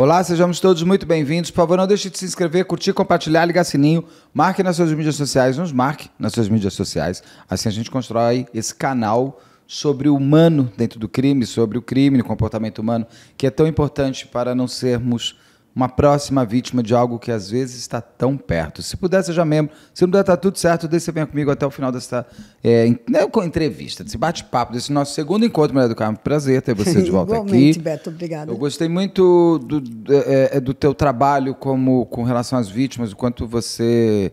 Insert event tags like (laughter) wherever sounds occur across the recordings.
Olá, sejamos todos muito bem-vindos. Por favor, não deixe de se inscrever, curtir, compartilhar, ligar sininho. Marque nas suas mídias sociais, nos marque nas suas mídias sociais. Assim a gente constrói esse canal sobre o humano dentro do crime, sobre o crime, o comportamento humano, que é tão importante para não sermos uma próxima vítima de algo que às vezes está tão perto. Se puder, seja membro. Se não der, está tudo certo. Daí você venha comigo até o final dessa é, é entrevista, desse bate-papo, desse nosso segundo encontro, Maria do Carmo. Prazer ter você de (laughs) volta Igualmente, aqui. Beto, obrigada. Eu gostei muito do, é, é, é, do teu trabalho como, com relação às vítimas, o quanto você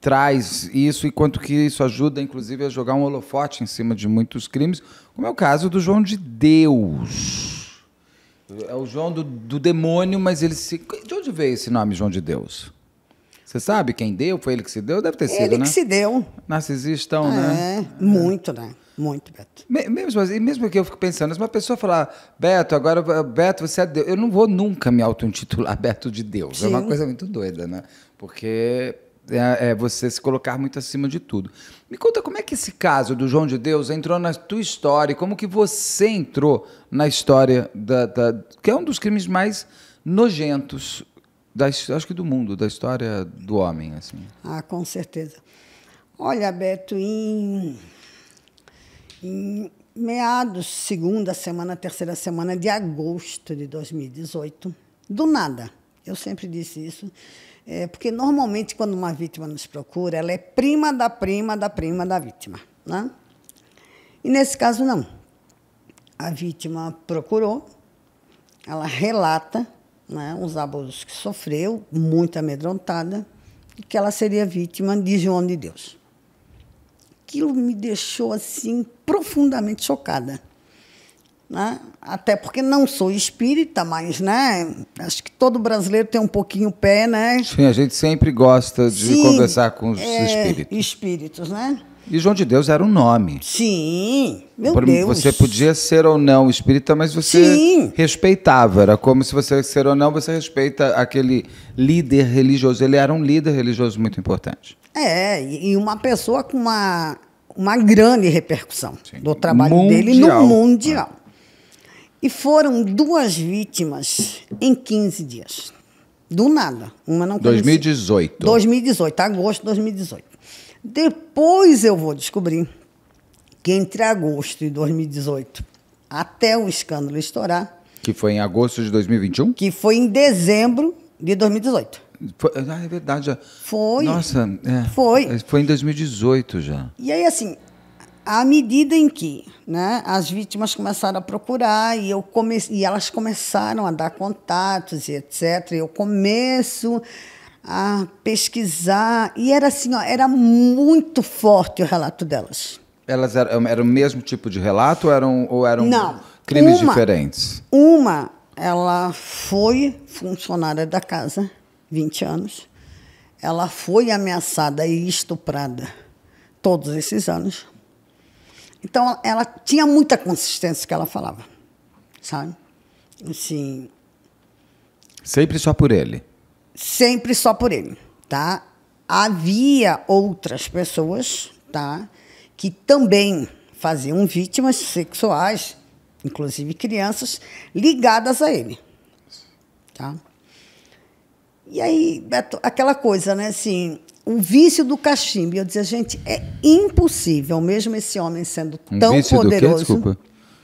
traz isso e quanto que isso ajuda, inclusive, a jogar um holofote em cima de muitos crimes, como é o caso do João de Deus é o João do, do demônio, mas ele se. De onde veio esse nome, João de Deus? Você sabe quem deu? Foi ele que se deu? Deve ter sido, ele né? Ele que se deu. Narcisistão, é, né? Muito, né? Muito, Beto. Mesmo, assim, mesmo que eu fico pensando, se uma pessoa falar, Beto, agora, Beto, você é Deus. Eu não vou nunca me auto-intitular (laughs) Beto de Deus. Sim. É uma coisa muito doida, né? Porque é, é, você se colocar muito acima de tudo. Me conta como é que esse caso do João de Deus entrou na tua história, como que você entrou na história da, da que é um dos crimes mais nojentos da, acho que do mundo, da história do homem, assim. Ah, com certeza. Olha, Beto, em, em meados, segunda semana, terceira semana de agosto de 2018, do nada, eu sempre disse isso, é, porque normalmente quando uma vítima nos procura, ela é prima da prima da prima da vítima. Né? E nesse caso não. A vítima procurou, ela relata né, os abusos que sofreu, muito amedrontada, e que ela seria vítima de João de Deus. Aquilo me deixou assim profundamente chocada né? Até porque não sou espírita, mas né, acho que todo brasileiro tem um pouquinho o pé, né? Sim, a gente sempre gosta de Sim, conversar com os é, espíritos. Espíritos, né? E João de Deus era um nome. Sim, meu Por, Deus. Você podia ser ou não espírita, mas você Sim. respeitava. Era como se você ser ou não, você respeita aquele líder religioso. Ele era um líder religioso muito importante. É, e uma pessoa com uma, uma grande repercussão Sim. do trabalho mundial. dele no mundial. Ah. E foram duas vítimas em 15 dias. Do nada. Uma não 2018. 2018, agosto de 2018. Depois eu vou descobrir que entre agosto de 2018 até o escândalo estourar. Que foi em agosto de 2021? Que foi em dezembro de 2018. Foi, ah, é verdade. Já. Foi. Nossa, é, foi. É, foi em 2018 já. E aí, assim, à medida em que né, as vítimas começaram a procurar e, eu come e elas começaram a dar contatos e etc., eu começo a pesquisar. E era assim, ó, era muito forte o relato delas. Elas eram, eram o mesmo tipo de relato ou eram, ou eram Não, crimes uma, diferentes? Uma, ela foi funcionária da casa, 20 anos. Ela foi ameaçada e estuprada todos esses anos então, ela tinha muita consistência que ela falava, sabe? Assim, sempre só por ele? Sempre só por ele, tá? Havia outras pessoas, tá? Que também faziam vítimas sexuais, inclusive crianças, ligadas a ele, tá? E aí, Beto, aquela coisa, né? Assim, o vício do cachimbo. E eu dizia, gente, é impossível, mesmo esse homem sendo um tão vício poderoso. Do quê? Desculpa.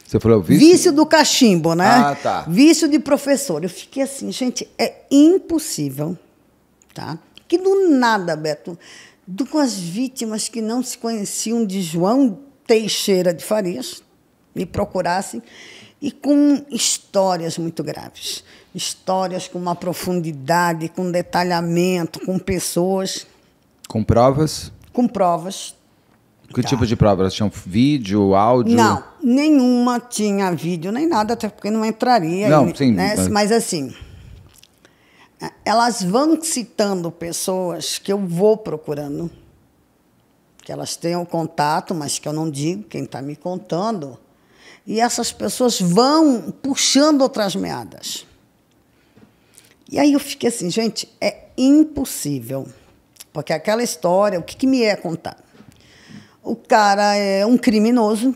Você falou vício? Vício do cachimbo, né? Ah, tá. Vício de professor. Eu fiquei assim, gente, é impossível, tá? Que do nada, Beto, do, com as vítimas que não se conheciam de João Teixeira de Farias, me procurassem, e com histórias muito graves. Histórias com uma profundidade, com detalhamento, com pessoas. Com provas? Com provas. Que tá. tipo de provas? Tinham vídeo, áudio? Não, nenhuma tinha vídeo, nem nada, até porque não entraria. Não, em, sim. Né? Mas... mas assim, elas vão citando pessoas que eu vou procurando, que elas tenham contato, mas que eu não digo quem está me contando. E essas pessoas vão puxando outras meadas. E aí eu fiquei assim, gente, é impossível porque aquela história, o que, que me é contar? O cara é um criminoso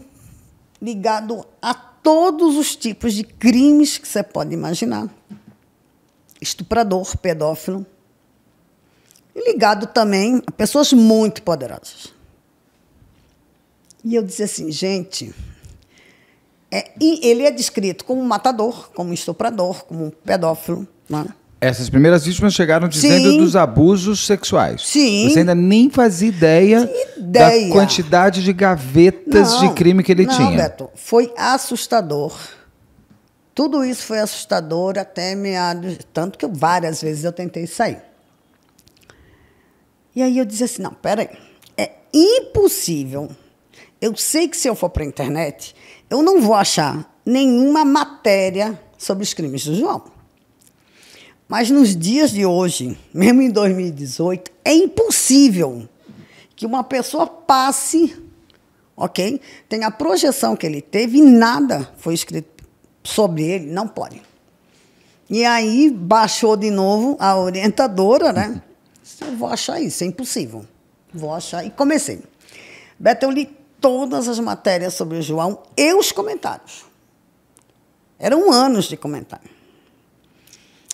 ligado a todos os tipos de crimes que você pode imaginar. Estuprador, pedófilo. E ligado também a pessoas muito poderosas. E eu disse assim, gente, é, ele é descrito como matador, como estuprador, como pedófilo. Não é? Essas primeiras vítimas chegaram dizendo Sim. dos abusos sexuais. Sim. Você ainda nem fazia ideia, ideia. da quantidade de gavetas não, de crime que ele não, tinha. Beto, foi assustador. Tudo isso foi assustador até meados. Tanto que várias vezes eu tentei sair. E aí eu dizia assim: não, peraí, é impossível. Eu sei que se eu for para a internet, eu não vou achar nenhuma matéria sobre os crimes do João. Mas nos dias de hoje, mesmo em 2018, é impossível que uma pessoa passe, ok? Tenha a projeção que ele teve e nada foi escrito sobre ele, não pode. E aí baixou de novo a orientadora, né? Eu vou achar isso, é impossível. Vou achar. E comecei. Beto, eu li todas as matérias sobre o João e os comentários. Eram anos de comentário.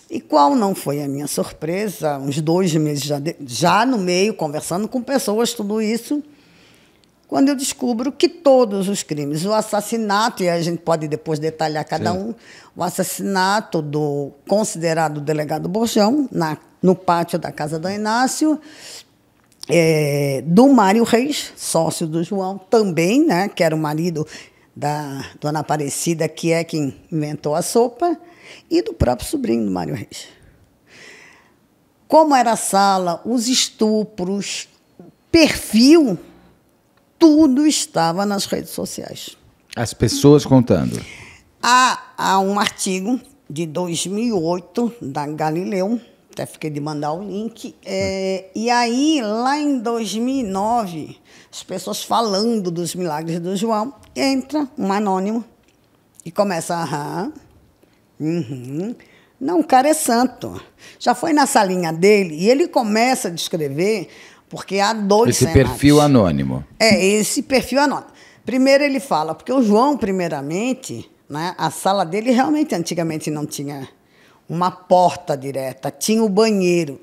E qual não foi a minha surpresa? Uns dois meses já, de, já no meio, conversando com pessoas, tudo isso, quando eu descubro que todos os crimes, o assassinato, e a gente pode depois detalhar cada Sim. um, o assassinato do considerado delegado Borjão, na, no pátio da casa do Inácio, é, do Mário Reis, sócio do João, também, né, que era o marido da dona Aparecida, que é quem inventou a sopa, e do próprio sobrinho do Mário Reis. Como era a sala, os estupros, perfil, tudo estava nas redes sociais. As pessoas contando. Há, há um artigo de 2008 da Galileu, até fiquei de mandar o link. É, e aí, lá em 2009, as pessoas falando dos milagres do João, entra um anônimo e começa a. Uhum. Não, o cara é santo. Já foi na salinha dele e ele começa a descrever, porque há dois Esse cenários. perfil anônimo. É, esse perfil anônimo. Primeiro ele fala, porque o João, primeiramente, né, a sala dele realmente antigamente não tinha uma porta direta, tinha o banheiro.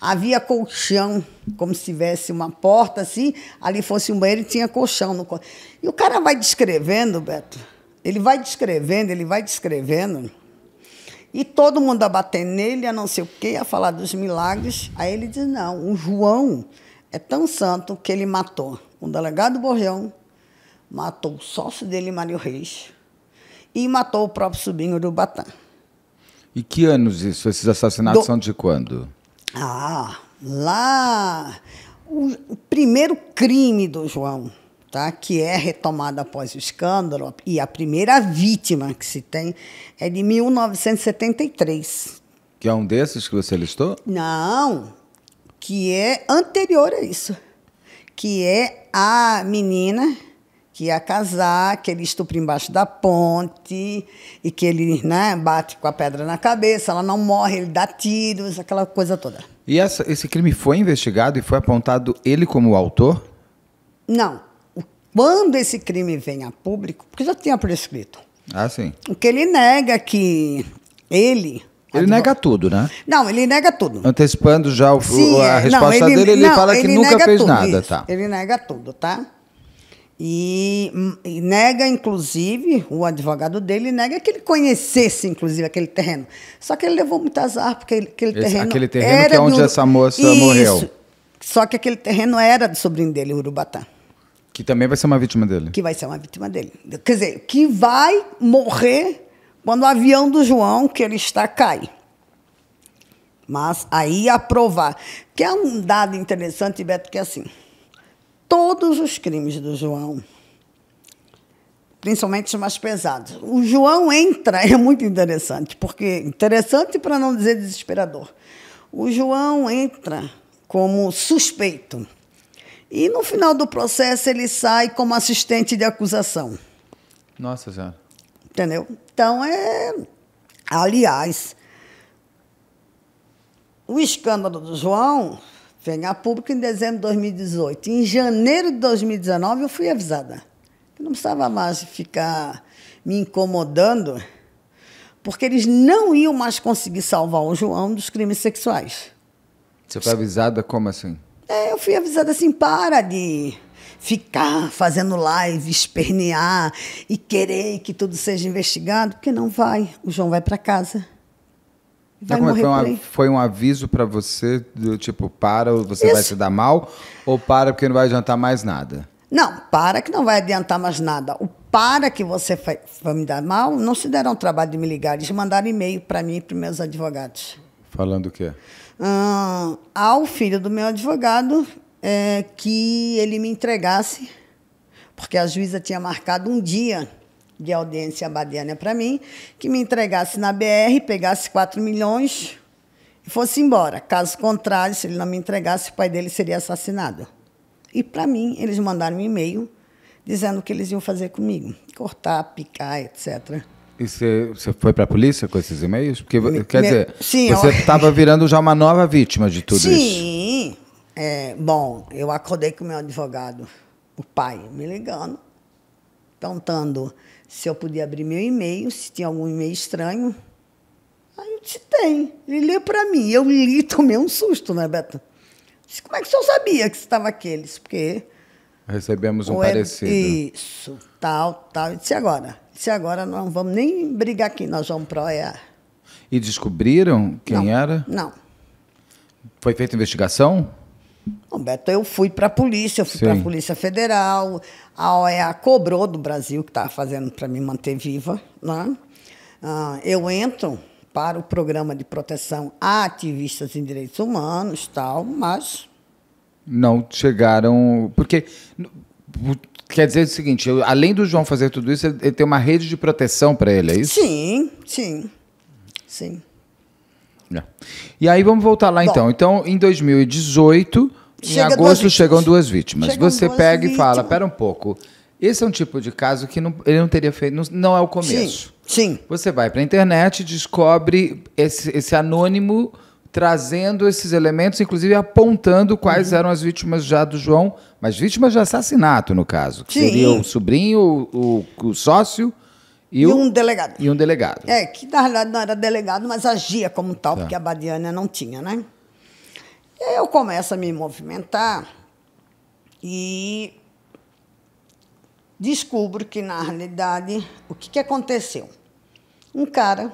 Havia colchão, como se tivesse uma porta assim, ali fosse um banheiro e tinha colchão. No... E o cara vai descrevendo, Beto, ele vai descrevendo, ele vai descrevendo e todo mundo a bater nele, a não sei o quê, a falar dos milagres. Aí ele diz: não, o João é tão santo que ele matou o delegado Borjão, matou o sócio dele, Mário Reis, e matou o próprio sobrinho do Batã. E que anos isso? Esses assassinatos do... são de quando? Ah, lá. O primeiro crime do João tá? que é retomada após o escândalo, e a primeira vítima que se tem é de 1973. Que é um desses que você listou? Não, que é anterior a isso. Que é a menina que ia casar, que ele estupra embaixo da ponte e que ele né, bate com a pedra na cabeça, ela não morre, ele dá tiros, aquela coisa toda. E essa, esse crime foi investigado e foi apontado ele como autor? Não. Quando esse crime vem a público, porque já tinha prescrito. Ah, sim. Porque ele nega é que ele ele nega tudo, né? Não, ele nega tudo. Antecipando já o, Sim, a é. resposta não, ele, dele, ele não, fala que nunca fez tudo, nada, isso. tá? Ele nega tudo, tá? E, e, nega, inclusive, o advogado dele nega que ele conhecesse, inclusive, aquele terreno. Só que ele levou muito azar, porque ele, aquele Esse, terreno. Aquele terreno era que é onde essa moça isso. morreu. Só que aquele terreno era do sobrinho dele, Urubatã. Que também vai ser uma vítima dele. Que vai ser uma vítima dele. Quer dizer, que vai morrer quando o avião do João, que ele está, cai. Mas aí aprovar. Que é um dado interessante, Beto, que é assim: todos os crimes do João, principalmente os mais pesados, o João entra, (laughs) é muito interessante, porque interessante para não dizer desesperador. O João entra como suspeito e no final do processo ele sai como assistente de acusação. Nossa Senhora. Entendeu? Então é. Aliás, o escândalo do João vem a público em dezembro de 2018. Em janeiro de 2019 eu fui avisada. Eu não precisava mais ficar me incomodando, porque eles não iam mais conseguir salvar o João dos crimes sexuais. Você foi avisada como assim? É, eu fui avisada assim, para de ficar fazendo live, espernear e querer que tudo seja investigado, porque não vai. O João vai para casa. Tá vai morrer foi, então, uma, ah, foi um aviso para você, do tipo, para, você Isso. vai se dar mal, ou para porque não vai adiantar mais nada? Não, para que não vai adiantar mais nada. O para que você vai, me dar mal, não se deram o trabalho de me ligar, eles mandaram e-mail para mim e para meus advogados. Falando o quê? ao filho do meu advogado é, que ele me entregasse, porque a juíza tinha marcado um dia de audiência badiana para mim, que me entregasse na BR, pegasse 4 milhões e fosse embora. Caso contrário, se ele não me entregasse, o pai dele seria assassinado. E para mim, eles mandaram um e-mail dizendo o que eles iam fazer comigo: cortar, picar, etc. E você foi para a polícia com esses e-mails? Porque, quer dizer, sim, você estava (laughs) eu... virando já uma nova vítima de tudo sim. isso. Sim. É, bom, eu acordei com o meu advogado, o pai, me ligando, perguntando se eu podia abrir meu e-mail, se tinha algum e-mail estranho. Aí eu disse, tem. Ele leu para mim. Eu li e tomei um susto, né, Beto? Disse, como é que o senhor sabia que estava aqueles? Porque... Recebemos um parecer. Isso, tal, tal. Eu disse, agora... Disse, agora não vamos nem brigar aqui, nós vamos para o OEA. E descobriram quem não, era? Não. Foi feita investigação? Não, Beto, eu fui para a polícia, eu fui para a Polícia Federal, a OEA cobrou do Brasil, que estava fazendo para me manter viva. Né? Ah, eu entro para o programa de proteção a ativistas em direitos humanos, tal, mas. Não chegaram. Porque quer dizer o seguinte, eu, além do João fazer tudo isso, ele tem uma rede de proteção para ele, é isso? Sim, sim. Sim. É. E aí vamos voltar lá Bom, então. Então, em 2018, em agosto duas chegam duas vítimas. Chegam Você duas pega vítimas. e fala, pera um pouco. Esse é um tipo de caso que não, ele não teria feito, não, não é o começo. Sim, sim. Você vai para a internet, descobre esse, esse anônimo trazendo esses elementos, inclusive apontando quais uhum. eram as vítimas já do João, mas vítimas de assassinato, no caso. Que seria o sobrinho, o, o sócio e, e o, um delegado. E um delegado. É, que na verdade não era delegado, mas agia como tal, tá. porque a Badiana não tinha, né? Eu começo a me movimentar e descubro que, na realidade, o que, que aconteceu? Um cara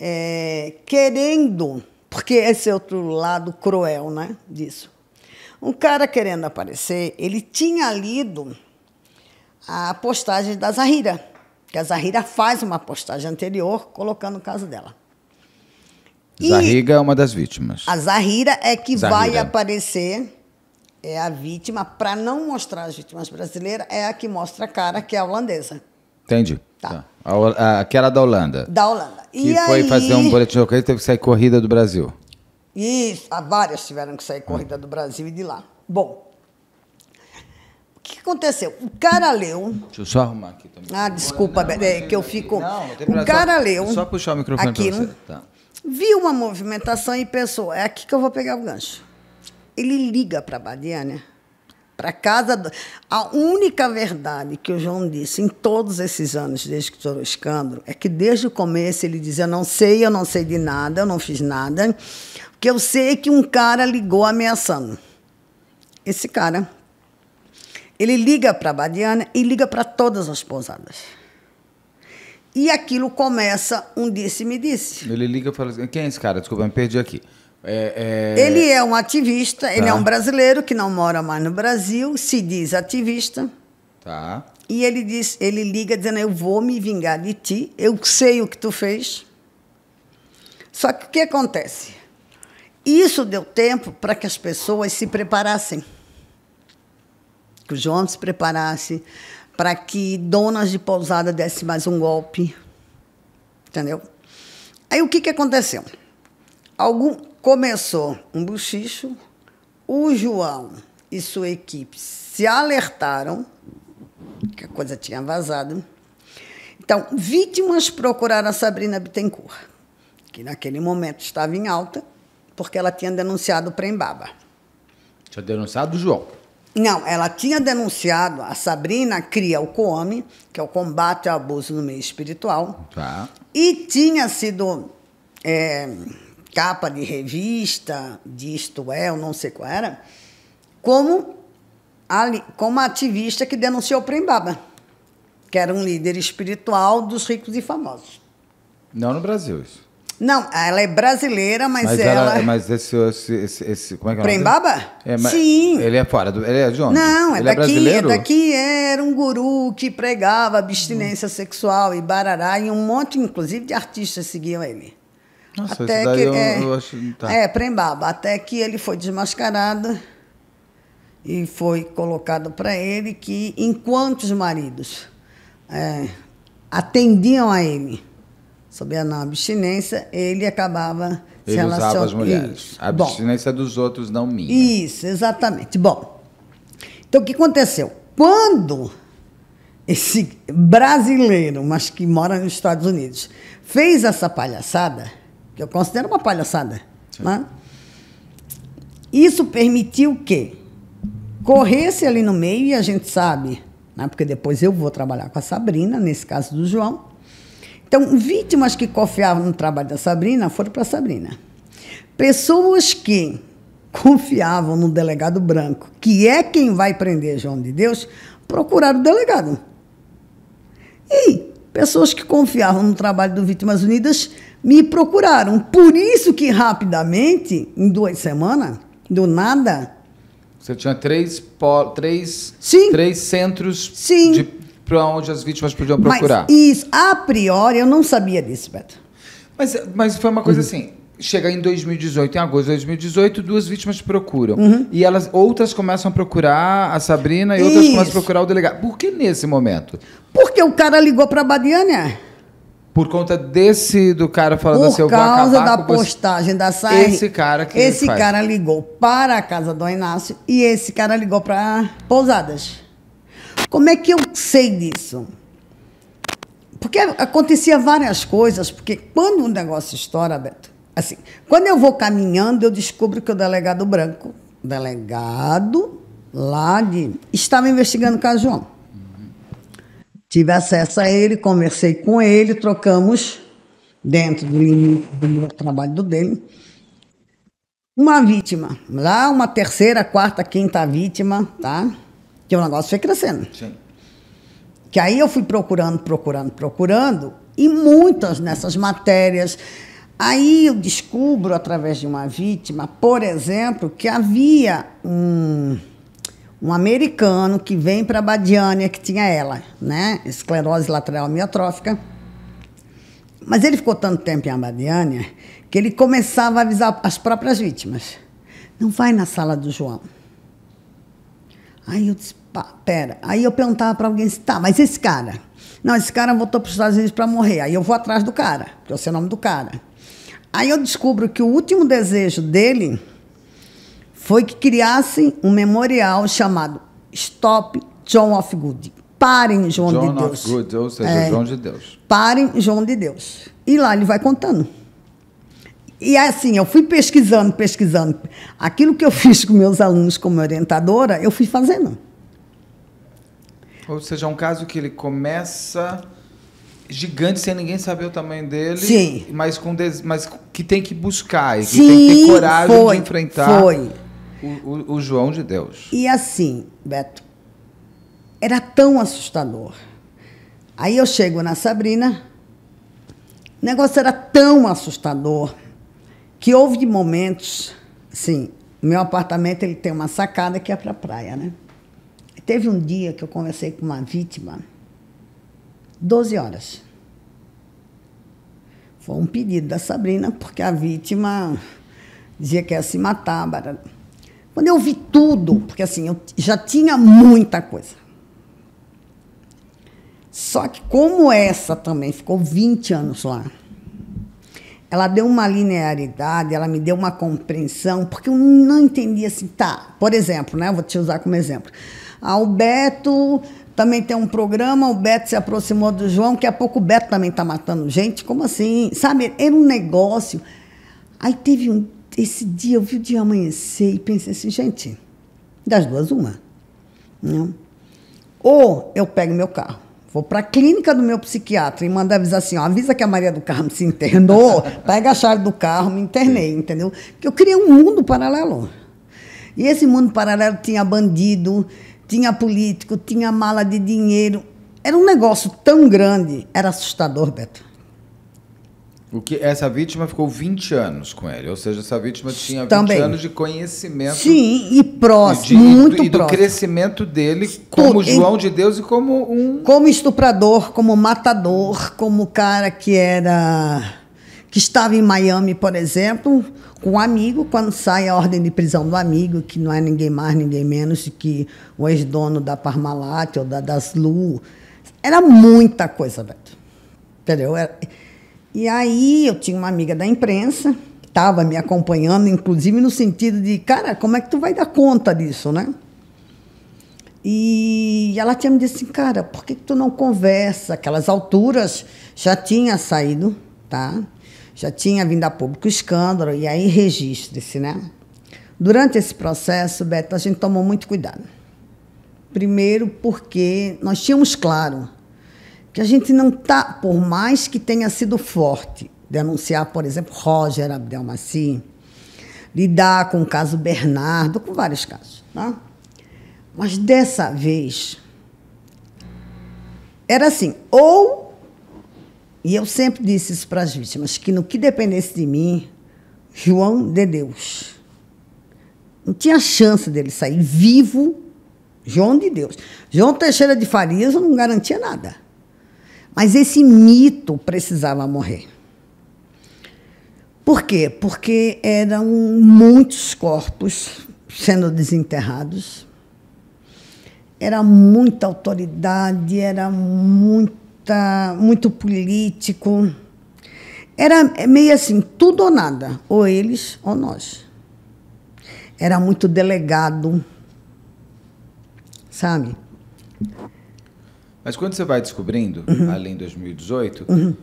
é, querendo, porque esse é outro lado cruel né, disso. Um cara querendo aparecer, ele tinha lido a postagem da Zahira, que a Zahira faz uma postagem anterior colocando o caso dela. Zahira é uma das vítimas. A Zahira é que Zahira. vai aparecer, é a vítima, para não mostrar as vítimas brasileiras, é a que mostra a cara, que é a holandesa. Entendi. Tá. tá. A, a, aquela da Holanda. Da Holanda. Que e foi fazer um boletim de ocorrência e teve que sair corrida do Brasil. Isso, várias tiveram que sair ah. corrida do Brasil e de lá. Bom, o que aconteceu? O cara leu. Deixa eu só arrumar aqui também. Ah, desculpa, não, é que eu fico. Não, não tem o cara leu. Só puxar o microfone aqui, pra você. Tá. Viu uma movimentação e pensou: é aqui que eu vou pegar o gancho. Ele liga para a Badiana para casa. A única verdade que o João disse em todos esses anos, desde que estourou o escândalo, é que desde o começo ele dizia: Eu não sei, eu não sei de nada, eu não fiz nada. porque eu sei que um cara ligou ameaçando. Esse cara. Ele liga para a Badiana e liga para todas as pousadas. E aquilo começa um disse-me-disse. Ele liga e fala assim: Quem é esse cara? Desculpa, me perdi aqui. É, é... Ele é um ativista, tá. ele é um tá. brasileiro que não mora mais no Brasil, se diz ativista. Tá. E ele diz, ele liga dizendo: "Eu vou me vingar de ti, eu sei o que tu fez". Só que o que acontece? Isso deu tempo para que as pessoas se preparassem. Que o João se preparasse para que donas de pousada desse mais um golpe. Entendeu? Aí o que, que aconteceu? Algum, Começou um bochicho. O João e sua equipe se alertaram que a coisa tinha vazado. Então, vítimas procuraram a Sabrina Bittencourt, que naquele momento estava em alta, porque ela tinha denunciado o Prembaba. Tinha denunciado o João? Não, ela tinha denunciado, a Sabrina cria o COAME, que é o Combate ao Abuso no Meio Espiritual, tá. e tinha sido é, capa de revista, de isto é, ou não sei qual era, como, ali, como ativista que denunciou Prembaba, que era um líder espiritual dos ricos e famosos. Não no Brasil, isso. Não, ela é brasileira, mas, mas ela... ela... Mas esse, esse, esse, esse, Como é que é Prembaba? É, Sim. Ele é fora do... Ele é de onde? Não, é ele é daqui. É brasileiro? daqui era um guru que pregava abstinência hum. sexual e barará. E um monte, inclusive, de artistas seguiam ele. Nossa, até que, eu, é, eu acho, tá. é, Prembaba, até que ele foi desmascarado e foi colocado para ele que enquanto os maridos é, atendiam a ele sob a não abstinência, ele acabava ele se relacionando. Usava as mulheres. A abstinência Bom, dos outros, não minha. Isso, exatamente. Bom, então o que aconteceu? Quando esse brasileiro, mas que mora nos Estados Unidos, fez essa palhaçada, que eu considero uma palhaçada. Né? Isso permitiu que corresse ali no meio, e a gente sabe, né? porque depois eu vou trabalhar com a Sabrina, nesse caso do João. Então, vítimas que confiavam no trabalho da Sabrina foram para a Sabrina. Pessoas que confiavam no delegado branco, que é quem vai prender João de Deus, procuraram o delegado. E pessoas que confiavam no trabalho do Vítimas Unidas me procuraram. Por isso que rapidamente, em duas semanas, do nada. Você tinha três, três, Sim. três centros para onde as vítimas podiam procurar. Mas isso, a priori, eu não sabia disso, Beto. Mas, mas foi uma coisa uhum. assim. Chega em 2018, em agosto de 2018, duas vítimas procuram. Uhum. E elas, outras começam a procurar a Sabrina e outras começam a procurar o delegado. Por que nesse momento? Porque o cara ligou para a Badiânia é? Por conta desse do cara falando Por assim, eu vou acabar Por causa da postagem você... da SAR. Esse cara que Esse faz. cara ligou para a casa do Inácio e esse cara ligou para Pousadas. Como é que eu sei disso? Porque acontecia várias coisas, porque quando um negócio estoura, Beto, assim, quando eu vou caminhando, eu descubro que o delegado branco, delegado lá de, estava investigando o caso João tive acesso a ele, conversei com ele, trocamos, dentro do do meu trabalho do dele, uma vítima. Lá, uma terceira, quarta, quinta vítima, tá? Que o negócio foi crescendo. Sim. Que aí eu fui procurando, procurando, procurando, e muitas nessas matérias. Aí eu descubro, através de uma vítima, por exemplo, que havia um um americano que vem para Badiânia, que tinha ela, né? Esclerose lateral miotrófica. Mas ele ficou tanto tempo em Abadiânia que ele começava a avisar as próprias vítimas. Não vai na sala do João. Aí eu disse, pá, pera. Aí eu perguntava para alguém, assim, tá, mas esse cara? Não, esse cara voltou para os Estados Unidos para morrer. Aí eu vou atrás do cara, porque eu sei o nome do cara. Aí eu descubro que o último desejo dele foi que criassem um memorial chamado Stop John of Good. Parem João John de Deus. John of Good, ou seja, é, João de Deus. Parem João de Deus. E lá ele vai contando. E é assim, eu fui pesquisando, pesquisando. Aquilo que eu (laughs) fiz com meus alunos como orientadora, eu fui fazendo. Ou seja, é um caso que ele começa gigante sem ninguém saber o tamanho dele. Sim. Mas, com des... mas que tem que buscar, que Sim, tem que ter coragem foi, de enfrentar. Foi. O, o, o João de Deus. E assim, Beto, era tão assustador. Aí eu chego na Sabrina, o negócio era tão assustador que houve momentos, assim, meu apartamento ele tem uma sacada que é para a praia, né? Teve um dia que eu conversei com uma vítima, 12 horas. Foi um pedido da Sabrina, porque a vítima dizia que ia se matar. Baralho. Quando eu vi tudo, porque assim, eu já tinha muita coisa. Só que como essa também ficou 20 anos lá, ela deu uma linearidade, ela me deu uma compreensão, porque eu não entendia assim, tá, por exemplo, né, vou te usar como exemplo. Ah, o Beto também tem um programa, o Beto se aproximou do João, daqui a pouco o Beto também está matando gente, como assim? Sabe, era um negócio. Aí teve um esse dia, eu vi o dia amanhecer e pensei assim, gente, das duas, uma. Não? Ou eu pego meu carro, vou para a clínica do meu psiquiatra e mando avisar assim, ó, avisa que a Maria do Carmo se internou, (laughs) pega a chave do carro, me internei, Sim. entendeu? Porque eu criei um mundo paralelo. E esse mundo paralelo tinha bandido, tinha político, tinha mala de dinheiro. Era um negócio tão grande, era assustador, Beto. O que essa vítima ficou 20 anos com ele, ou seja, essa vítima tinha 20 Também. anos de conhecimento. Sim, e próximo, de, muito e do, próximo. E do crescimento dele como Estu João de Deus e como um como estuprador, como matador, como cara que era que estava em Miami, por exemplo, com um amigo, quando sai a ordem de prisão do amigo, que não é ninguém mais, ninguém menos que o ex-dono da Parmalat ou da das Lu. Era muita coisa, velho. Entendeu? Era, e aí eu tinha uma amiga da imprensa, estava me acompanhando, inclusive no sentido de, cara, como é que tu vai dar conta disso, né? E ela tinha me dito assim, cara, por que, que tu não conversa? Aquelas alturas já tinha saído, tá? Já tinha vindo a público o escândalo, e aí registre-se, né? Durante esse processo, Beto, a gente tomou muito cuidado. Primeiro, porque nós tínhamos claro que a gente não está, por mais que tenha sido forte, denunciar, por exemplo, Roger Abdelmaci, lidar com o caso Bernardo, com vários casos. Tá? Mas dessa vez, era assim, ou, e eu sempre disse isso para as vítimas, que no que dependesse de mim, João de Deus. Não tinha chance dele sair vivo, João de Deus. João Teixeira de Farias não garantia nada. Mas esse mito precisava morrer. Por quê? Porque eram muitos corpos sendo desenterrados, era muita autoridade, era muita, muito político. Era meio assim, tudo ou nada, ou eles ou nós. Era muito delegado, sabe? Mas quando você vai descobrindo, uhum. além de 2018, uhum.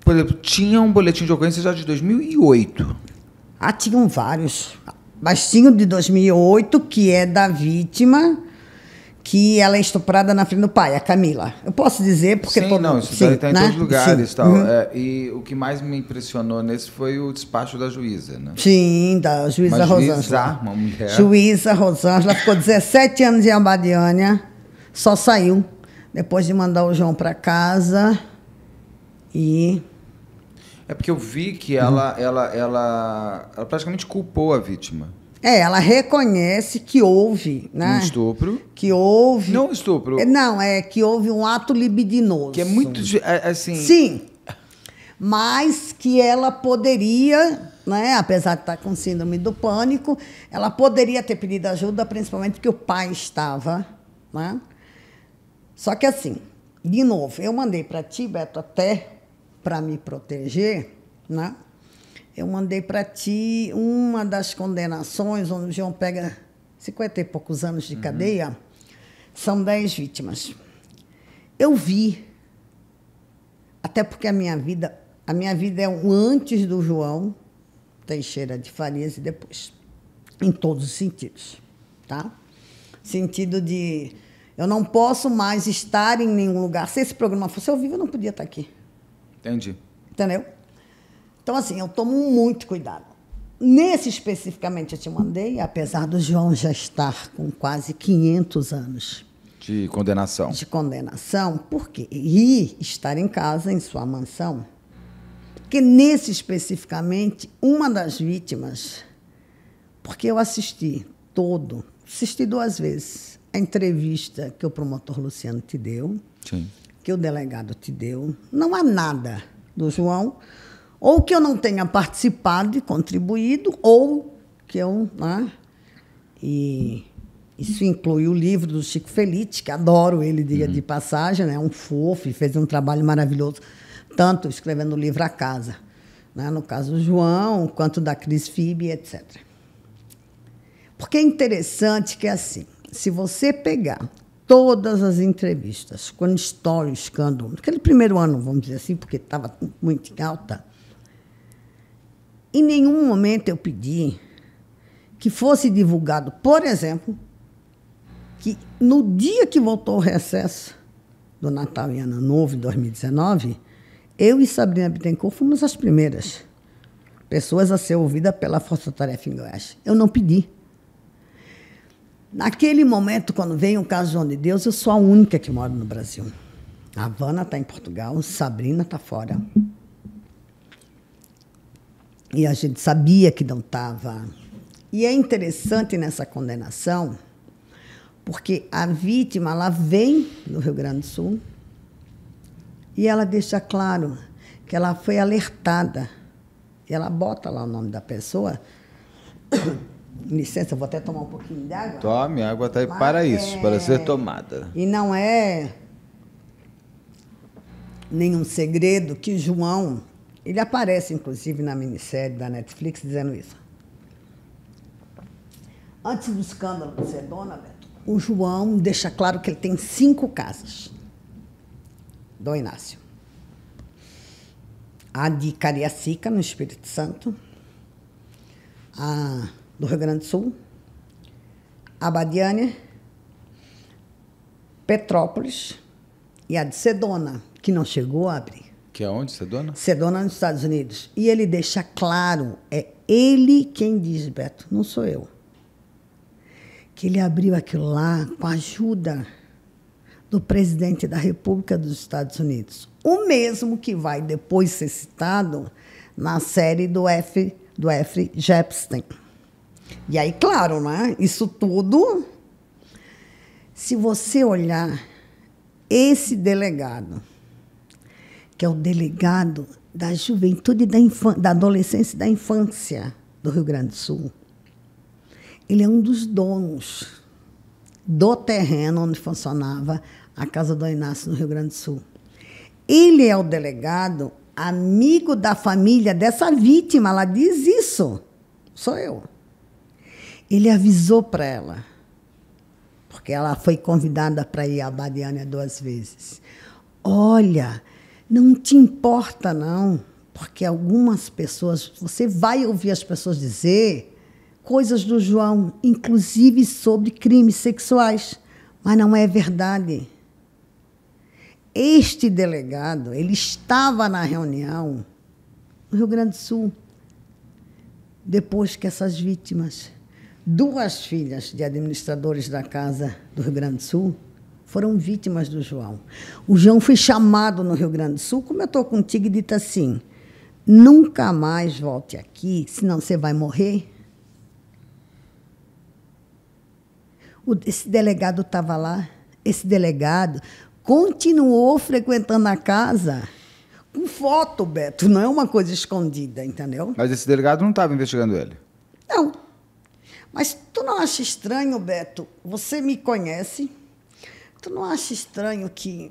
por exemplo, tinha um boletim de ocorrência já de 2008. Ah, tinham vários. Mas tinha o de 2008, que é da vítima, que ela é estuprada na frente do pai, a Camila. Eu posso dizer porque... Sim, não, isso sim, está em né? todos os lugares sim. tal. Uhum. É, e o que mais me impressionou nesse foi o despacho da juíza, né? Sim, da juíza Rosângela. Juíza, uma mulher. Juíza Rosângela, ficou 17 anos em Albadiânia só saiu depois de mandar o João para casa e é porque eu vi que ela, uhum. ela, ela, ela praticamente culpou a vítima. É, ela reconhece que houve, né? Um estupro. Que houve. Não estupro. É, não, é que houve um ato libidinoso. Que é muito é, é assim. Sim. Mas que ela poderia, né, apesar de estar tá com síndrome do pânico, ela poderia ter pedido ajuda, principalmente porque o pai estava, né? Só que assim, de novo, eu mandei para ti, Beto, até para me proteger, né? Eu mandei para ti uma das condenações onde o João pega 50 e poucos anos de uhum. cadeia, são 10 vítimas. Eu vi, até porque a minha vida, a minha vida é um antes do João Teixeira de Farias e depois, em todos os sentidos, tá? Sentido de eu não posso mais estar em nenhum lugar. Se esse programa fosse ao vivo, eu não podia estar aqui. Entendi. Entendeu? Então, assim, eu tomo muito cuidado. Nesse especificamente eu te mandei, apesar do João já estar com quase 500 anos. De condenação. De condenação, por quê? E estar em casa, em sua mansão. Porque nesse especificamente, uma das vítimas, porque eu assisti todo, assisti duas vezes, a entrevista que o promotor Luciano te deu, Sim. que o delegado te deu, não há nada do João, ou que eu não tenha participado e contribuído, ou que eu. Né, e isso inclui o livro do Chico Felite, que adoro ele, diga uhum. de passagem, né, é né, um fofo e fez um trabalho maravilhoso, tanto escrevendo o livro A Casa, né, no caso do João, quanto da Cris Fibe, etc. Porque é interessante que é assim se você pegar todas as entrevistas, quando estoura o escândalo, aquele primeiro ano, vamos dizer assim, porque estava muito em alta, em nenhum momento eu pedi que fosse divulgado, por exemplo, que no dia que voltou o recesso do Natal e Ano Novo, em 2019, eu e Sabrina Bittencourt fomos as primeiras pessoas a ser ouvida pela Força Tarefa em Goiás. Eu não pedi. Naquele momento, quando vem o caso João de Deus, eu sou a única que mora no Brasil. A Havana está em Portugal, Sabrina está fora. E a gente sabia que não estava. E é interessante nessa condenação, porque a vítima lá vem do Rio Grande do Sul e ela deixa claro que ela foi alertada. Ela bota lá o nome da pessoa licença, vou até tomar um pouquinho água. Tome, a água está aí para é isso, é... para ser tomada. E não é nenhum segredo que João, ele aparece inclusive na minissérie da Netflix dizendo isso. Antes do escândalo de Sedona, Beto, o João deixa claro que ele tem cinco casas. Dom Inácio. A de Cariacica, no Espírito Santo. A do Rio Grande do Sul, Abadiânia, Petrópolis e a de Sedona, que não chegou a abrir. Que é onde, Sedona? Sedona, nos Estados Unidos. E ele deixa claro, é ele quem diz, Beto, não sou eu. Que ele abriu aquilo lá com a ajuda do presidente da República dos Estados Unidos. O mesmo que vai depois ser citado na série do F. do F. Jepstein. E aí, claro, né? Isso tudo. Se você olhar esse delegado, que é o delegado da juventude da, da adolescência e da infância do Rio Grande do Sul, ele é um dos donos do terreno onde funcionava a Casa do Inácio no Rio Grande do Sul. Ele é o delegado amigo da família dessa vítima, ela diz isso. Sou eu ele avisou para ela, porque ela foi convidada para ir à Badiânia duas vezes. Olha, não te importa não, porque algumas pessoas, você vai ouvir as pessoas dizer coisas do João, inclusive sobre crimes sexuais, mas não é verdade. Este delegado, ele estava na reunião no Rio Grande do Sul depois que essas vítimas Duas filhas de administradores da casa do Rio Grande do Sul foram vítimas do João. O João foi chamado no Rio Grande do Sul, como eu estou contigo, e dito assim: nunca mais volte aqui, senão você vai morrer. O, esse delegado estava lá, esse delegado continuou frequentando a casa com foto, Beto, não é uma coisa escondida, entendeu? Mas esse delegado não estava investigando ele? Não, mas tu não acha estranho, Beto? Você me conhece? Tu não acha estranho que.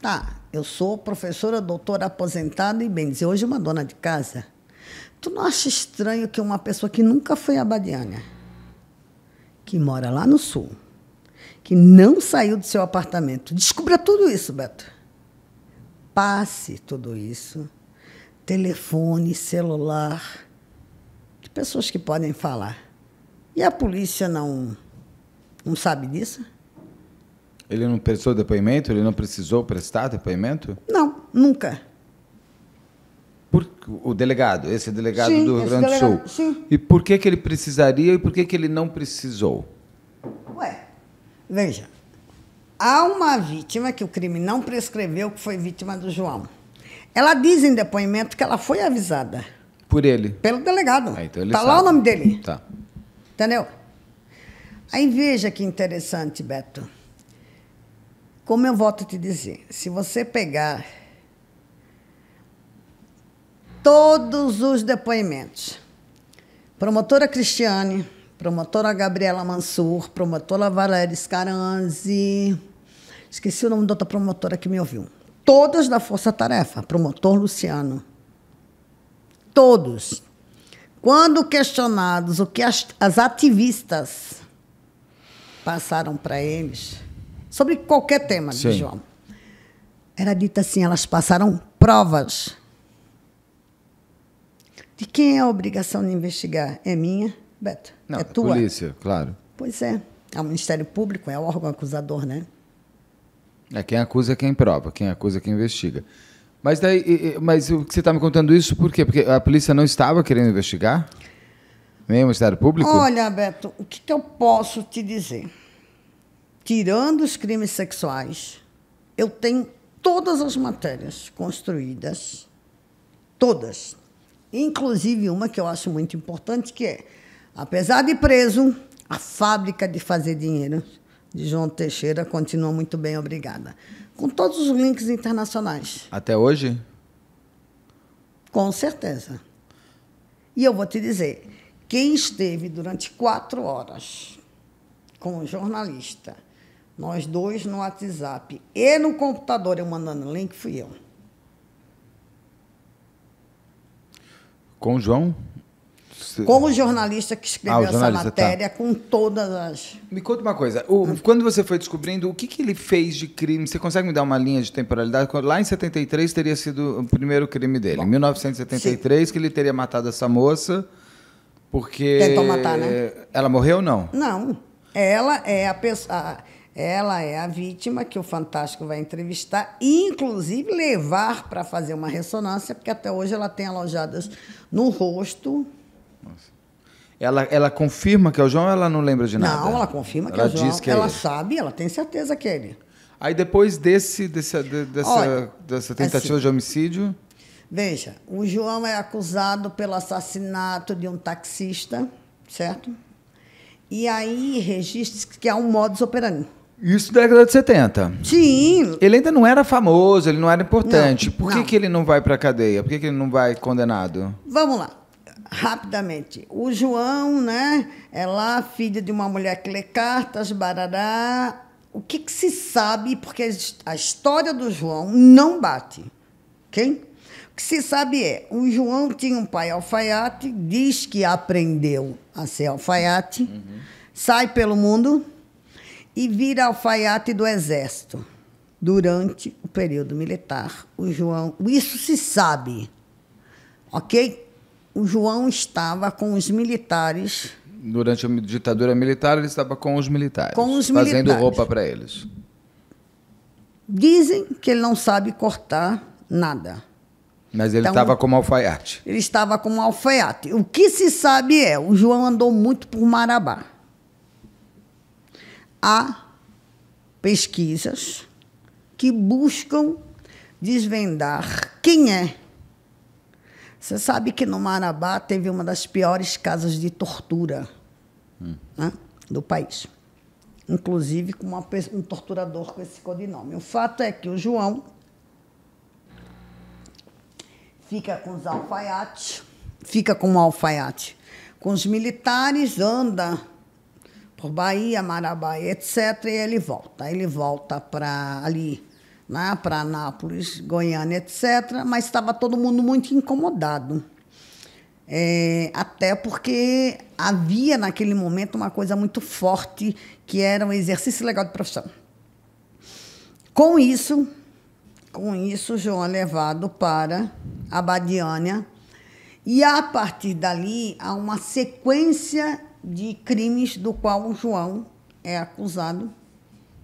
Tá, eu sou professora, doutora aposentada e bem dizer, hoje uma dona de casa. Tu não acha estranho que uma pessoa que nunca foi a Badiana, que mora lá no sul, que não saiu do seu apartamento, descubra tudo isso, Beto. Passe tudo isso. Telefone, celular, de pessoas que podem falar. E a polícia não, não sabe disso? Ele não prestou depoimento? Ele não precisou prestar depoimento? Não, nunca. Por, o delegado, esse delegado sim, do Rio Grande do Sul. Sim. E por que, que ele precisaria e por que, que ele não precisou? Ué, veja, há uma vítima que o crime não prescreveu, que foi vítima do João. Ela diz em depoimento que ela foi avisada. Por ele? Pelo delegado. Ah, então tá lá o nome dele. Tá. Entendeu? Aí veja que é interessante, Beto. Como eu volto a te dizer, se você pegar todos os depoimentos, promotora Cristiane, promotora Gabriela Mansur, promotora Valéria Scaranzi, esqueci o nome da outra promotora que me ouviu, todas da Força Tarefa, promotor Luciano, todos quando questionados o que as, as ativistas passaram para eles, sobre qualquer tema, João, era dito assim: elas passaram provas. De quem é a obrigação de investigar? É minha, Beto? Não, é, é tua? Polícia, claro. Pois é. É o Ministério Público, é o órgão acusador, né? É quem acusa é quem prova, quem acusa é quem investiga. Mas, daí, mas o que você está me contando isso por quê? Porque a polícia não estava querendo investigar? Nem o Ministério Público? Olha, Beto, o que, que eu posso te dizer? Tirando os crimes sexuais, eu tenho todas as matérias construídas, todas. Inclusive uma que eu acho muito importante, que é, apesar de preso, a fábrica de fazer dinheiro de João Teixeira continua muito bem, obrigada com todos os links internacionais. Até hoje? Com certeza. E eu vou te dizer, quem esteve durante quatro horas com o jornalista, nós dois no WhatsApp e no computador, eu mandando o link, fui eu. Com o João? com o jornalista que escreveu ah, essa tá. matéria, tá. com todas as. Me conta uma coisa. O, quando você foi descobrindo, o que, que ele fez de crime? Você consegue me dar uma linha de temporalidade? Lá em 73 teria sido o primeiro crime dele. Bom, em 1973, sim. que ele teria matado essa moça. Porque. Tentou matar, né? Ela morreu ou não? Não. Ela é a pessoa. Ela é a vítima que o Fantástico vai entrevistar inclusive, levar para fazer uma ressonância, porque até hoje ela tem alojadas no rosto nossa. Ela, ela confirma que é o João ou ela não lembra de nada? Não, ela confirma que ela é o João. Diz que é ela é ele. sabe, ela tem certeza que é ele. Aí depois desse, desse de, dessa, Olha, dessa tentativa assim, de homicídio. Veja, o João é acusado pelo assassinato de um taxista, certo? E aí registra que é um modus operandi. Isso década de 70. Sim. Ele ainda não era famoso, ele não era importante. Não, Por que, não. que ele não vai para a cadeia? Por que, que ele não vai condenado? Vamos lá rapidamente. O João, né? É lá, filho de uma mulher que lê cartas, barará. O que, que se sabe, porque a história do João não bate. Quem? O que se sabe é, o João tinha um pai alfaiate, diz que aprendeu a ser alfaiate, uhum. sai pelo mundo e vira alfaiate do exército durante o período militar. O João, isso se sabe, ok? o João estava com os militares. Durante a ditadura militar, ele estava com os militares. Com os fazendo militares. roupa para eles. Dizem que ele não sabe cortar nada. Mas ele estava então, como alfaiate. Ele estava como alfaiate. O que se sabe é, o João andou muito por Marabá. Há pesquisas que buscam desvendar quem é você sabe que no Marabá teve uma das piores casas de tortura hum. né, do país. Inclusive com uma, um torturador com esse codinome. O fato é que o João fica com os alfaiates, fica com o alfaiate, com os militares, anda por Bahia, Marabá, etc. E ele volta. Ele volta para ali, né, para Anápolis, Goiânia, etc., mas estava todo mundo muito incomodado. É, até porque havia naquele momento uma coisa muito forte que era um exercício legal de profissão. Com isso, com isso, João é levado para a Badiânia e a partir dali há uma sequência de crimes do qual o João é acusado,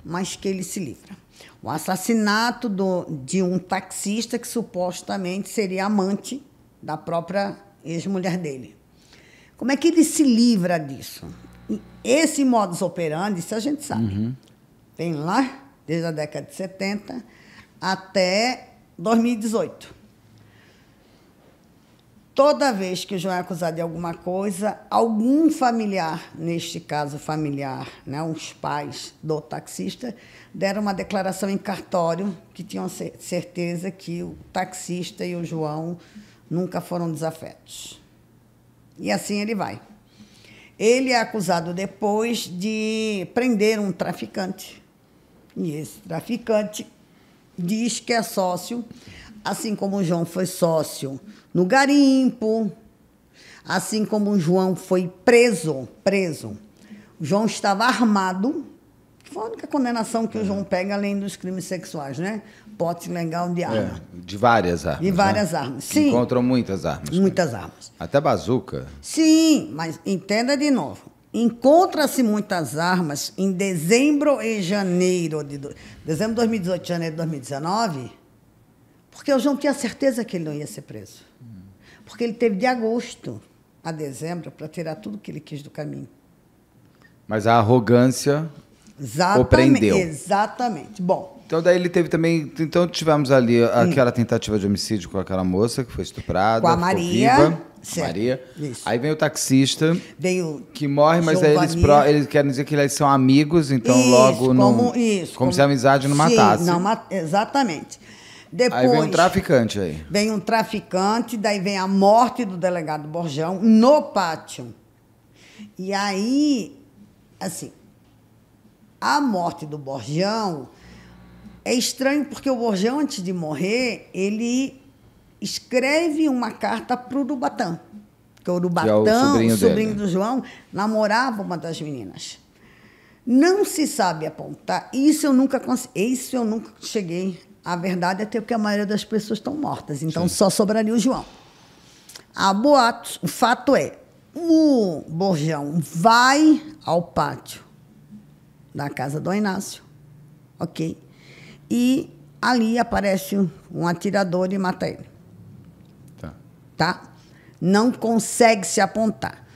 mas que ele se livra. O assassinato do, de um taxista que supostamente seria amante da própria ex-mulher dele. Como é que ele se livra disso? Esse modus operandi, isso a gente sabe. Uhum. lá, desde a década de 70 até 2018 toda vez que o João é acusado de alguma coisa, algum familiar, neste caso familiar, né, os pais do taxista, deram uma declaração em cartório que tinham certeza que o taxista e o João nunca foram desafetos. E assim ele vai. Ele é acusado depois de prender um traficante. E esse traficante diz que é sócio, assim como o João foi sócio no garimpo, assim como João foi preso, preso. O João estava armado. Foi a única condenação que o é. João pega além dos crimes sexuais, né? Pote legal de é, arma. É, de várias armas. De né? várias né? armas. Sim. Encontram muitas armas. Né? Muitas cara. armas. Até bazuca. Sim, mas entenda de novo. Encontra-se muitas armas em dezembro e janeiro de do... dezembro de 2018, janeiro de 2019, porque o João tinha certeza que ele não ia ser preso porque ele teve de agosto a dezembro para tirar tudo que ele quis do caminho. Mas a arrogância exatamente, prendeu. Exatamente. Bom. Então daí ele teve também, então tivemos ali hum. aquela tentativa de homicídio com aquela moça que foi estuprada, com a Maria, viva, certo, Maria. Isso. Aí vem o taxista, que morre, mas aí eles, eles, querem dizer que eles são amigos, então isso, logo como, não, isso, como, como, se a amizade não sim, matasse. Não, exatamente. Depois, aí vem um traficante aí. Vem um traficante, daí vem a morte do delegado Borjão no pátio. E aí, assim, a morte do Borjão é estranho porque o Borjão, antes de morrer, ele escreve uma carta para o Urubatã. Porque o Urubatã, é o sobrinho, sobrinho do né? João, namorava uma das meninas. Não se sabe apontar. Isso eu nunca isso eu nunca cheguei a verdade é ter que a maioria das pessoas estão mortas, então Sim. só sobraria o João. A boatos. O fato é, o Borjão vai ao pátio da casa do Inácio, ok? E ali aparece um atirador e mata ele. Tá. Tá? Não consegue se apontar.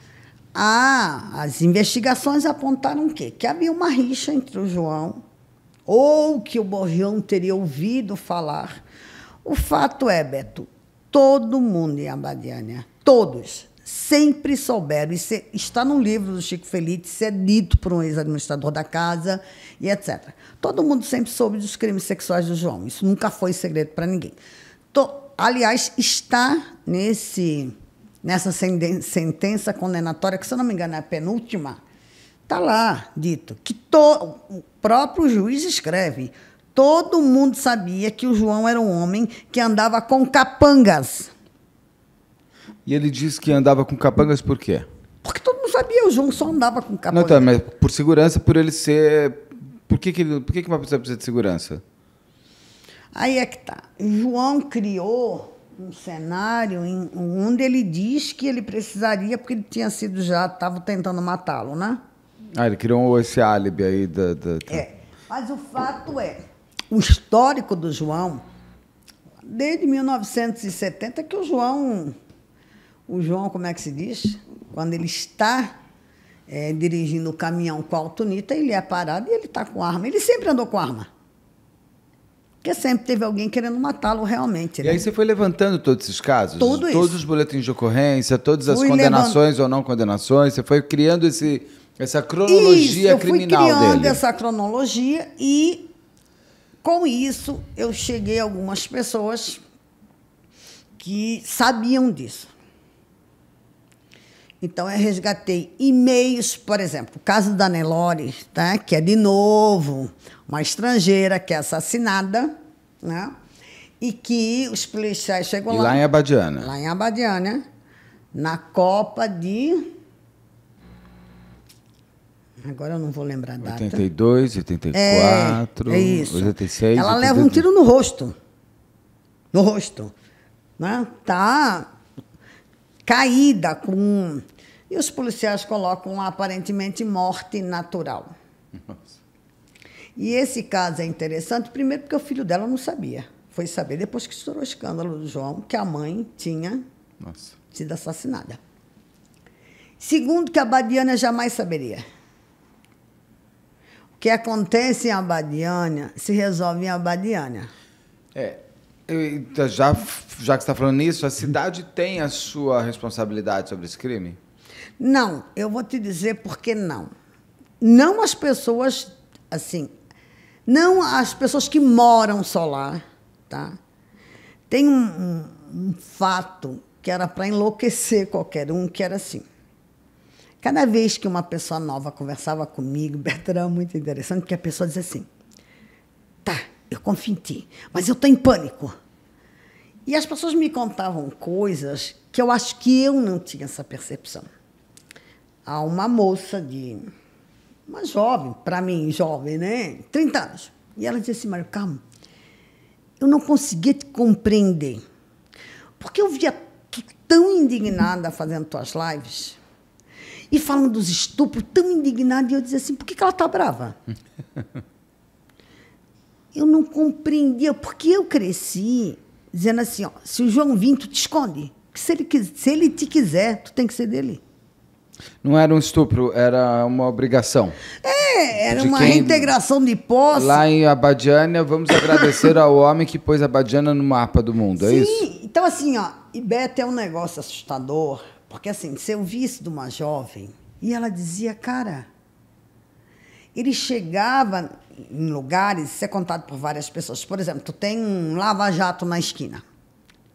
Ah, as investigações apontaram o quê? Que havia uma rixa entre o João ou que o Borgião teria ouvido falar. O fato é, Beto, todo mundo em Abadiânia, todos, sempre souberam. Isso é, está no livro do Chico Feliz, isso é dito por um ex-administrador da casa e etc. Todo mundo sempre soube dos crimes sexuais do João. Isso nunca foi segredo para ninguém. aliás, está nesse nessa sentença condenatória, que se eu não me engano é a penúltima, está lá dito que todo próprio juiz escreve. Todo mundo sabia que o João era um homem que andava com capangas. E ele diz que andava com capangas por quê? Porque todo mundo sabia, o João só andava com capangas Não, tá, mas por segurança, por ele ser. Por que, que, ele... por que, que uma pessoa precisa de segurança? Aí é que tá. João criou um cenário em, onde ele diz que ele precisaria, porque ele tinha sido já, estava tentando matá-lo, né? Ah, ele criou esse álibi aí da. da, da... É. Mas o fato é, o histórico do João, desde 1970, que o João. O João, como é que se diz? Quando ele está é, dirigindo o caminhão com a Altonita, ele é parado e ele está com arma. Ele sempre andou com arma. Porque sempre teve alguém querendo matá-lo realmente. Né? E aí você foi levantando todos esses casos? Tudo todos os boletins de ocorrência, todas as fui condenações ou não condenações, você foi criando esse essa cronologia isso, criminal dele. Eu fui criando dele. essa cronologia e com isso eu cheguei a algumas pessoas que sabiam disso. Então eu resgatei e-mails, por exemplo, o caso da Nelore, tá? que é de novo uma estrangeira que é assassinada, né? E que os policiais chegam e lá. Lá em Abadiana. Lá em Abadiana, na Copa de Agora eu não vou lembrar a data. 82, 84, é, é isso. 86. Ela 82. leva um tiro no rosto. No rosto. Né? Tá caída com. E os policiais colocam aparentemente morte natural. Nossa. E esse caso é interessante, primeiro porque o filho dela não sabia. Foi saber depois que estourou o escândalo do João que a mãe tinha Nossa. sido assassinada. Segundo, que a Badiana jamais saberia que acontece em Abadiânia se resolve em Abadiânia. É. Então, já, já que está falando nisso, a cidade tem a sua responsabilidade sobre esse crime? Não, eu vou te dizer por que não. Não as pessoas, assim, não as pessoas que moram só lá, tá? Tem um, um, um fato que era para enlouquecer qualquer um, que era assim. Cada vez que uma pessoa nova conversava comigo, (laughs) Bertrand era é muito interessante, que a pessoa dizia assim: tá, eu confio em ti, mas eu estou em pânico. E as pessoas me contavam coisas que eu acho que eu não tinha essa percepção. Há uma moça de. Uma jovem, para mim, jovem, né? 30 anos. E ela disse assim: Mário, calma, eu não conseguia te compreender. Porque eu via tão indignada fazendo tuas lives e falando dos estupros, tão indignada. E eu dizia assim: por que, que ela está brava? (laughs) eu não compreendia, porque eu cresci dizendo assim: ó, se o João vir, tu te esconde. Que se, ele, se ele te quiser, tu tem que ser dele. Não era um estupro, era uma obrigação. É, era de uma quem... reintegração de posse. Lá em Abadiânia, vamos agradecer ao homem que pôs a Abadiânia no mapa do mundo, é Sim, é isso? Sim, então assim, ó, Ibeta é um negócio assustador, porque assim, se eu visse de uma jovem, e ela dizia, cara, ele chegava em lugares, isso é contado por várias pessoas. Por exemplo, tu tem um lava-jato na esquina.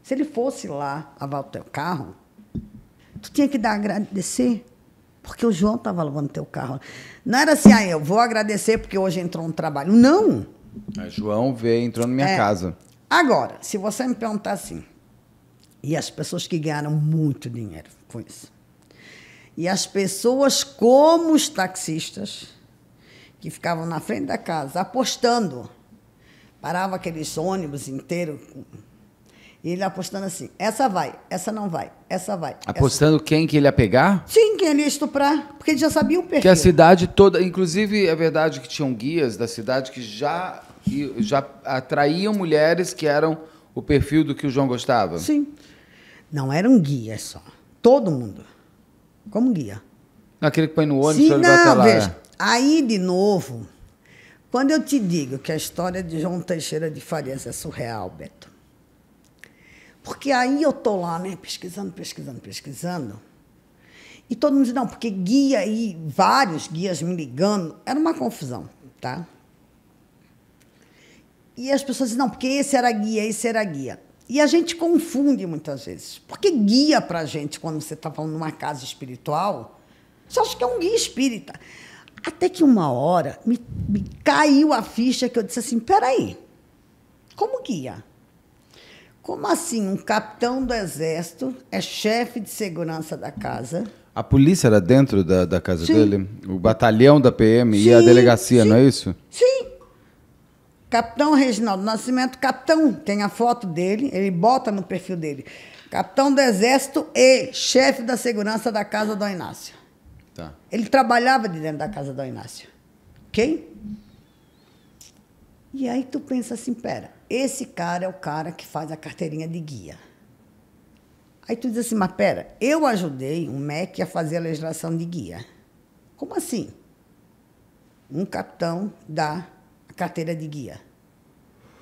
Se ele fosse lá lavar o teu carro, tu tinha que dar agradecer, porque o João estava lavando teu carro. Não era assim, ah, eu vou agradecer porque hoje entrou um trabalho. Não! A João veio, entrou na minha é. casa. Agora, se você me perguntar assim, e as pessoas que ganharam muito dinheiro, com isso. E as pessoas, como os taxistas, que ficavam na frente da casa apostando, parava aqueles ônibus inteiro e ele apostando assim: essa vai, essa não vai, essa vai. Apostando essa... quem que ele ia pegar? Sim, quem ele ia estuprar, porque ele já sabia o perfil. Que a cidade toda, inclusive é verdade que tinham guias da cidade que já, já atraíam mulheres que eram o perfil do que o João gostava? Sim. Não eram guias só todo mundo. Como guia. Aquele que põe no ônibus, Se, não, bota lá. Veja, aí, de novo, quando eu te digo que a história de João Teixeira de Farias é surreal, Beto, porque aí eu tô lá, né, pesquisando, pesquisando, pesquisando, e todo mundo diz, não, porque guia e vários guias me ligando, era uma confusão, tá? E as pessoas dizem, não, porque esse era guia, esse era guia. E a gente confunde muitas vezes. Porque guia para a gente, quando você está falando numa casa espiritual, você acha que é um guia espírita. Até que uma hora me, me caiu a ficha que eu disse assim: peraí, como guia? Como assim um capitão do exército é chefe de segurança da casa? A polícia era dentro da, da casa sim. dele? O batalhão da PM sim, e a delegacia, sim. não é isso? Sim. Capitão Reginaldo Nascimento, capitão, tem a foto dele, ele bota no perfil dele. Capitão do Exército e chefe da segurança da casa do Inácio. Tá. Ele trabalhava de dentro da casa do Inácio. Ok? E aí tu pensa assim, pera, esse cara é o cara que faz a carteirinha de guia. Aí tu diz assim, mas pera, eu ajudei o MEC a fazer a legislação de guia. Como assim? Um capitão da carteira de guia.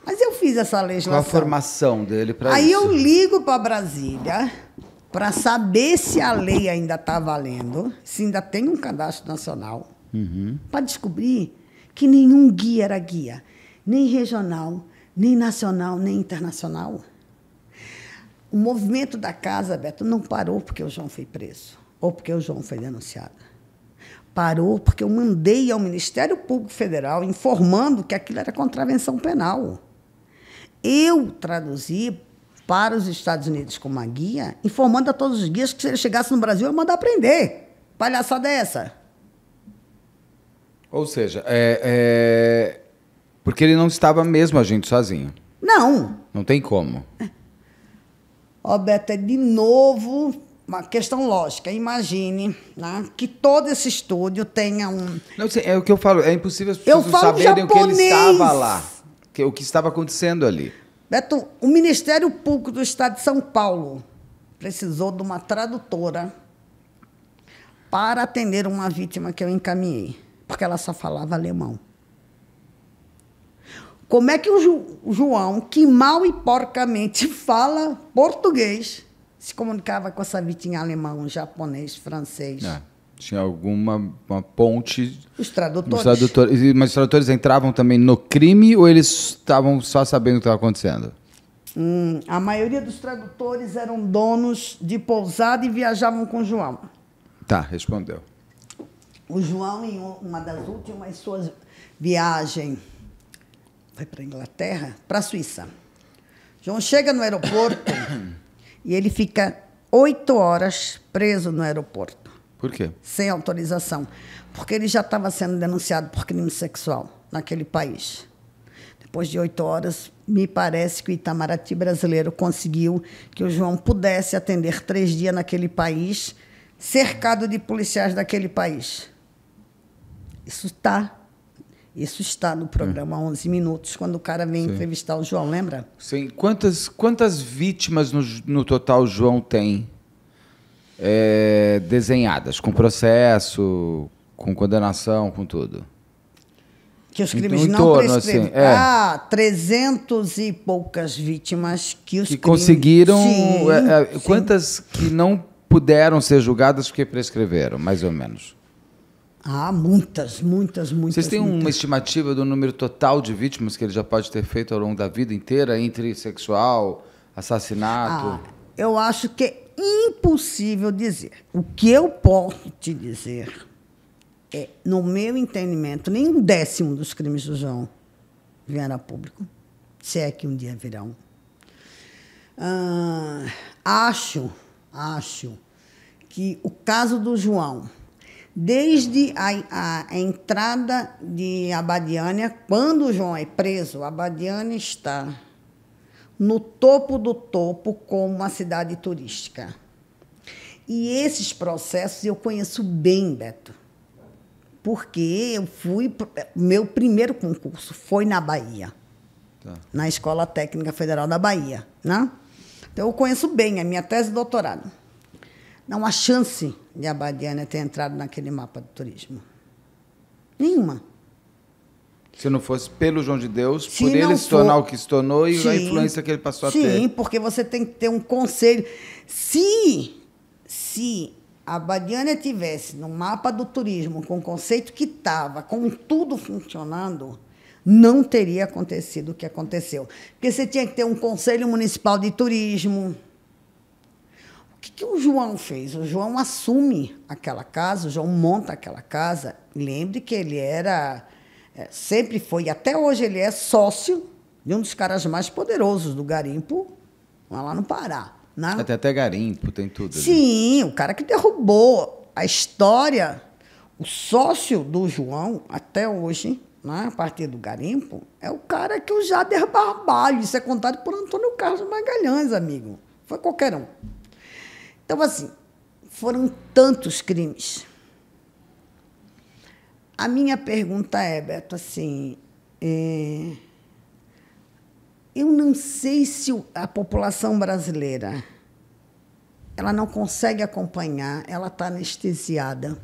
Mas eu fiz essa legislação. Qual a formação dele para isso? Aí eu ligo para Brasília para saber se a lei ainda está valendo, se ainda tem um cadastro nacional, uhum. para descobrir que nenhum guia era guia, nem regional, nem nacional, nem internacional. O movimento da casa, Beto, não parou porque o João foi preso ou porque o João foi denunciado parou porque eu mandei ao Ministério Público Federal informando que aquilo era contravenção penal. Eu traduzi para os Estados Unidos com uma guia, informando a todos os guias que se ele chegasse no Brasil, eu ia mandar prender. Palhaçada é essa? Ou seja, é, é... porque ele não estava mesmo agindo sozinho. Não. Não tem como. Roberto, é de novo uma questão lógica. Imagine né, que todo esse estúdio tenha um. Não, é o que eu falo, é impossível as pessoas saberem japonês. o que ele estava lá, que, o que estava acontecendo ali. Beto, o Ministério Público do Estado de São Paulo precisou de uma tradutora para atender uma vítima que eu encaminhei, porque ela só falava alemão. Como é que o João, que mal e porcamente (laughs) fala português, se comunicava com essa vitinha alemão, japonês, francês. É. Tinha alguma uma ponte. Os tradutores. Os tradutores. Mas os tradutores entravam também no crime ou eles estavam só sabendo o que estava acontecendo? Hum, a maioria dos tradutores eram donos de pousada e viajavam com o João. Tá, respondeu. O João, em uma das últimas suas viagens, foi para a Inglaterra, para a Suíça. João chega no aeroporto. (coughs) E ele fica oito horas preso no aeroporto. Por quê? Sem autorização. Porque ele já estava sendo denunciado por crime sexual naquele país. Depois de oito horas, me parece que o Itamaraty brasileiro conseguiu que o João pudesse atender três dias naquele país, cercado de policiais daquele país. Isso está isso está no programa 11 hum. Minutos, quando o cara vem Sim. entrevistar o João, lembra? Sim. Quantas, quantas vítimas no, no total o João tem é, desenhadas? Com processo, com condenação, com tudo? Que os crimes em, em não torno, prescrevem. Assim, é. Ah, 300 e poucas vítimas que os que crimes... conseguiram... Sim, é, é quantas sim. que não puderam ser julgadas porque prescreveram, mais ou menos? Ah, muitas, muitas, muitas. Vocês têm muitas. uma estimativa do número total de vítimas que ele já pode ter feito ao longo da vida inteira, entre sexual, assassinato? Ah, eu acho que é impossível dizer. O que eu posso te dizer é, no meu entendimento, nem um décimo dos crimes do João vieram a público, se é que um dia virão. Ah, acho, acho que o caso do João desde a, a entrada de Abadiânia, quando João é preso, Abadiânia está no topo do topo como uma cidade turística. E esses processos eu conheço bem, Beto. Porque eu fui. Meu primeiro concurso foi na Bahia, tá. na Escola Técnica Federal da Bahia. Né? Então eu conheço bem a minha tese de doutorado. Não há chance de a Badiana ter entrado naquele mapa do turismo. Nenhuma. Se não fosse pelo João de Deus, se por ele se tornar for... o que se tornou e sim, a influência que ele passou sim, a ter. Sim, porque você tem que ter um conselho. Se, se a Badiana tivesse no mapa do turismo, com o conceito que estava, com tudo funcionando, não teria acontecido o que aconteceu. Porque você tinha que ter um conselho municipal de turismo, que, que o João fez? O João assume aquela casa, o João monta aquela casa. Lembre que ele era, é, sempre foi, até hoje ele é sócio de um dos caras mais poderosos do garimpo lá no Pará. Né? Até, até garimpo, tem tudo. Sim, ali. o cara que derrubou a história, o sócio do João, até hoje, né, a partir do garimpo, é o cara que o Jader Barbalho. Isso é contado por Antônio Carlos Magalhães, amigo. Foi qualquer um. Então, assim, foram tantos crimes. A minha pergunta é, Beto, assim, é... eu não sei se a população brasileira ela não consegue acompanhar, ela está anestesiada.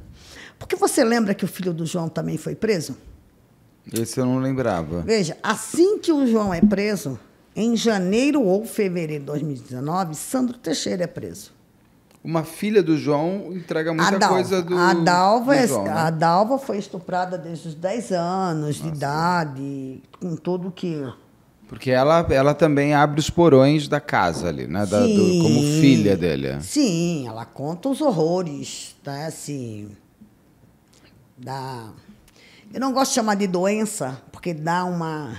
Porque você lembra que o filho do João também foi preso? Esse eu não lembrava. Veja, assim que o João é preso, em janeiro ou fevereiro de 2019, Sandro Teixeira é preso uma filha do João entrega muita coisa do. A Dalva, do é João, né? a Dalva foi estuprada desde os 10 anos Nossa. de idade, com tudo o que. Porque ela, ela também abre os porões da casa ali, né? Da, sim, do, como filha dele. Sim, ela conta os horrores, né? Assim. Da. Eu não gosto de chamar de doença, porque dá uma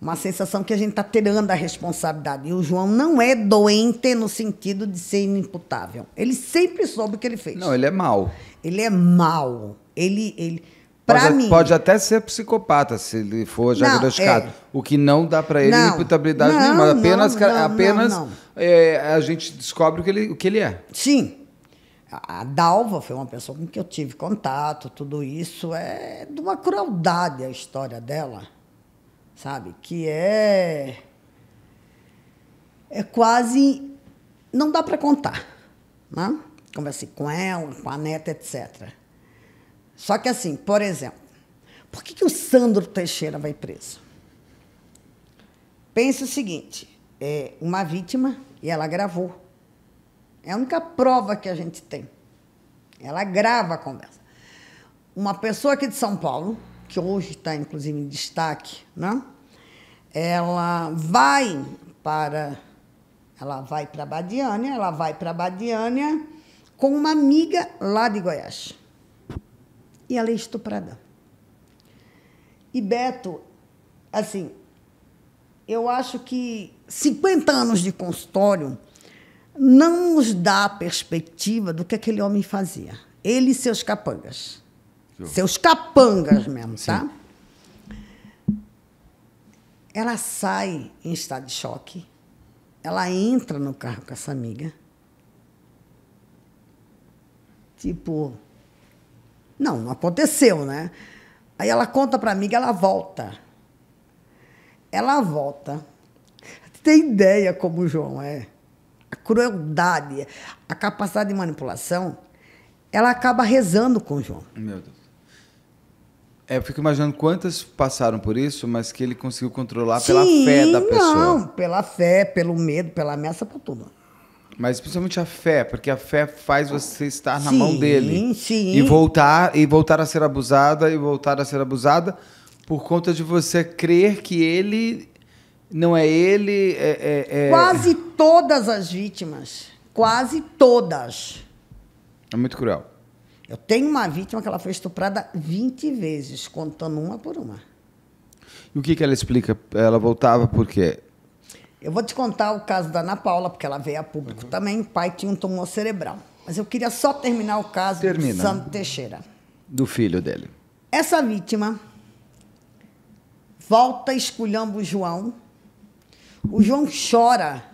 uma sensação que a gente está tirando a responsabilidade. E o João não é doente no sentido de ser inimputável. Ele sempre soube o que ele fez. Não, ele é mal. Ele é mal. Ele, ele para mim. Pode até ser psicopata se ele for diagnosticado. É. O que não dá para ele é não, imputabilidade não, nenhuma. Apenas, não, apenas é, a gente descobre o que ele, o que ele é. Sim. A Dalva foi uma pessoa com que eu tive contato, tudo isso. É de uma crueldade a história dela sabe? Que é é quase não dá para contar, né? Conversei com ela, com a neta, etc. Só que assim, por exemplo, por que, que o Sandro Teixeira vai preso? Pensa o seguinte, é uma vítima e ela gravou. É a única prova que a gente tem. Ela grava a conversa. Uma pessoa aqui de São Paulo, que hoje está inclusive em destaque, né? ela vai para ela vai para Badiânia, ela vai para Badiânia com uma amiga lá de Goiás. E ela é estuprada. E Beto, assim, eu acho que 50 anos de consultório não nos dá a perspectiva do que aquele homem fazia. Ele e seus capangas seus capangas mesmo, tá? Sim. tá? Ela sai em estado de choque. Ela entra no carro com essa amiga. Tipo, não, não aconteceu, né? Aí ela conta pra amiga, ela volta. Ela volta. Tem ideia como o João é. A crueldade, a capacidade de manipulação, ela acaba rezando com o João. Meu Deus. É, eu fico imaginando quantas passaram por isso, mas que ele conseguiu controlar Sim, pela fé da pessoa. Não, pela fé, pelo medo, pela ameaça, por tudo. Mas principalmente a fé, porque a fé faz você estar na sim, mão dele. Sim. E voltar e voltar a ser abusada e voltar a ser abusada por conta de você crer que ele não é ele. É, é, é... Quase todas as vítimas, quase todas. É muito cruel. Eu tenho uma vítima que ela foi estuprada 20 vezes, contando uma por uma. E o que, que ela explica? Ela voltava por quê? Eu vou te contar o caso da Ana Paula, porque ela veio a público uhum. também. O pai tinha um tumor cerebral. Mas eu queria só terminar o caso Termina. do Santo Teixeira. Do filho dele. Essa vítima volta esculhamba o João. O João chora,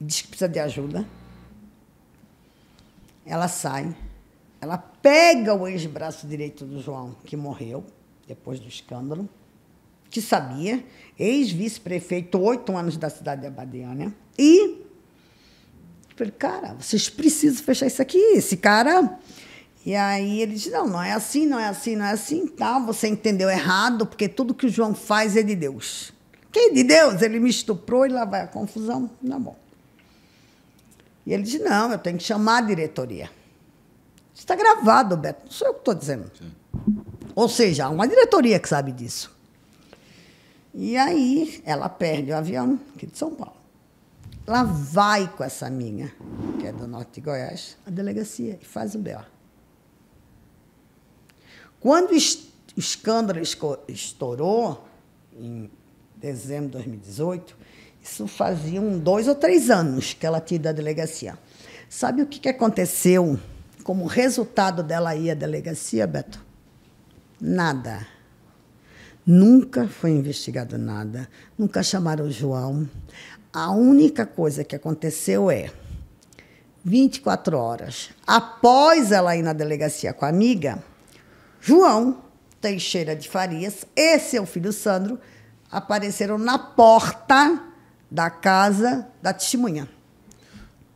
diz que precisa de ajuda. Ela sai, ela pega o ex-braço direito do João, que morreu depois do escândalo, que sabia, ex-vice-prefeito, oito anos da cidade de Abadiânia, e falei, cara, vocês precisam fechar isso aqui, esse cara... E aí ele disse, não, não é assim, não é assim, não é assim, tá, você entendeu errado, porque tudo que o João faz é de Deus. quem é de Deus? Ele me estuprou e lá vai a confusão, na tá mão. E ele disse, não, eu tenho que chamar a diretoria. Está gravado, Beto. Não sou eu que estou dizendo. Sim. Ou seja, há uma diretoria que sabe disso. E aí ela perde o avião aqui é de São Paulo. Ela vai com essa minha, que é do norte de Goiás, à delegacia e faz o B.O. Quando o escândalo estourou, em dezembro de 2018, isso fazia um dois ou três anos que ela tinha da delegacia. Sabe o que aconteceu como resultado dela ir à delegacia, Beto? Nada. Nunca foi investigado nada, nunca chamaram o João. A única coisa que aconteceu é 24 horas após ela ir na delegacia com a amiga, João Teixeira de Farias e seu filho Sandro apareceram na porta da casa da testemunha.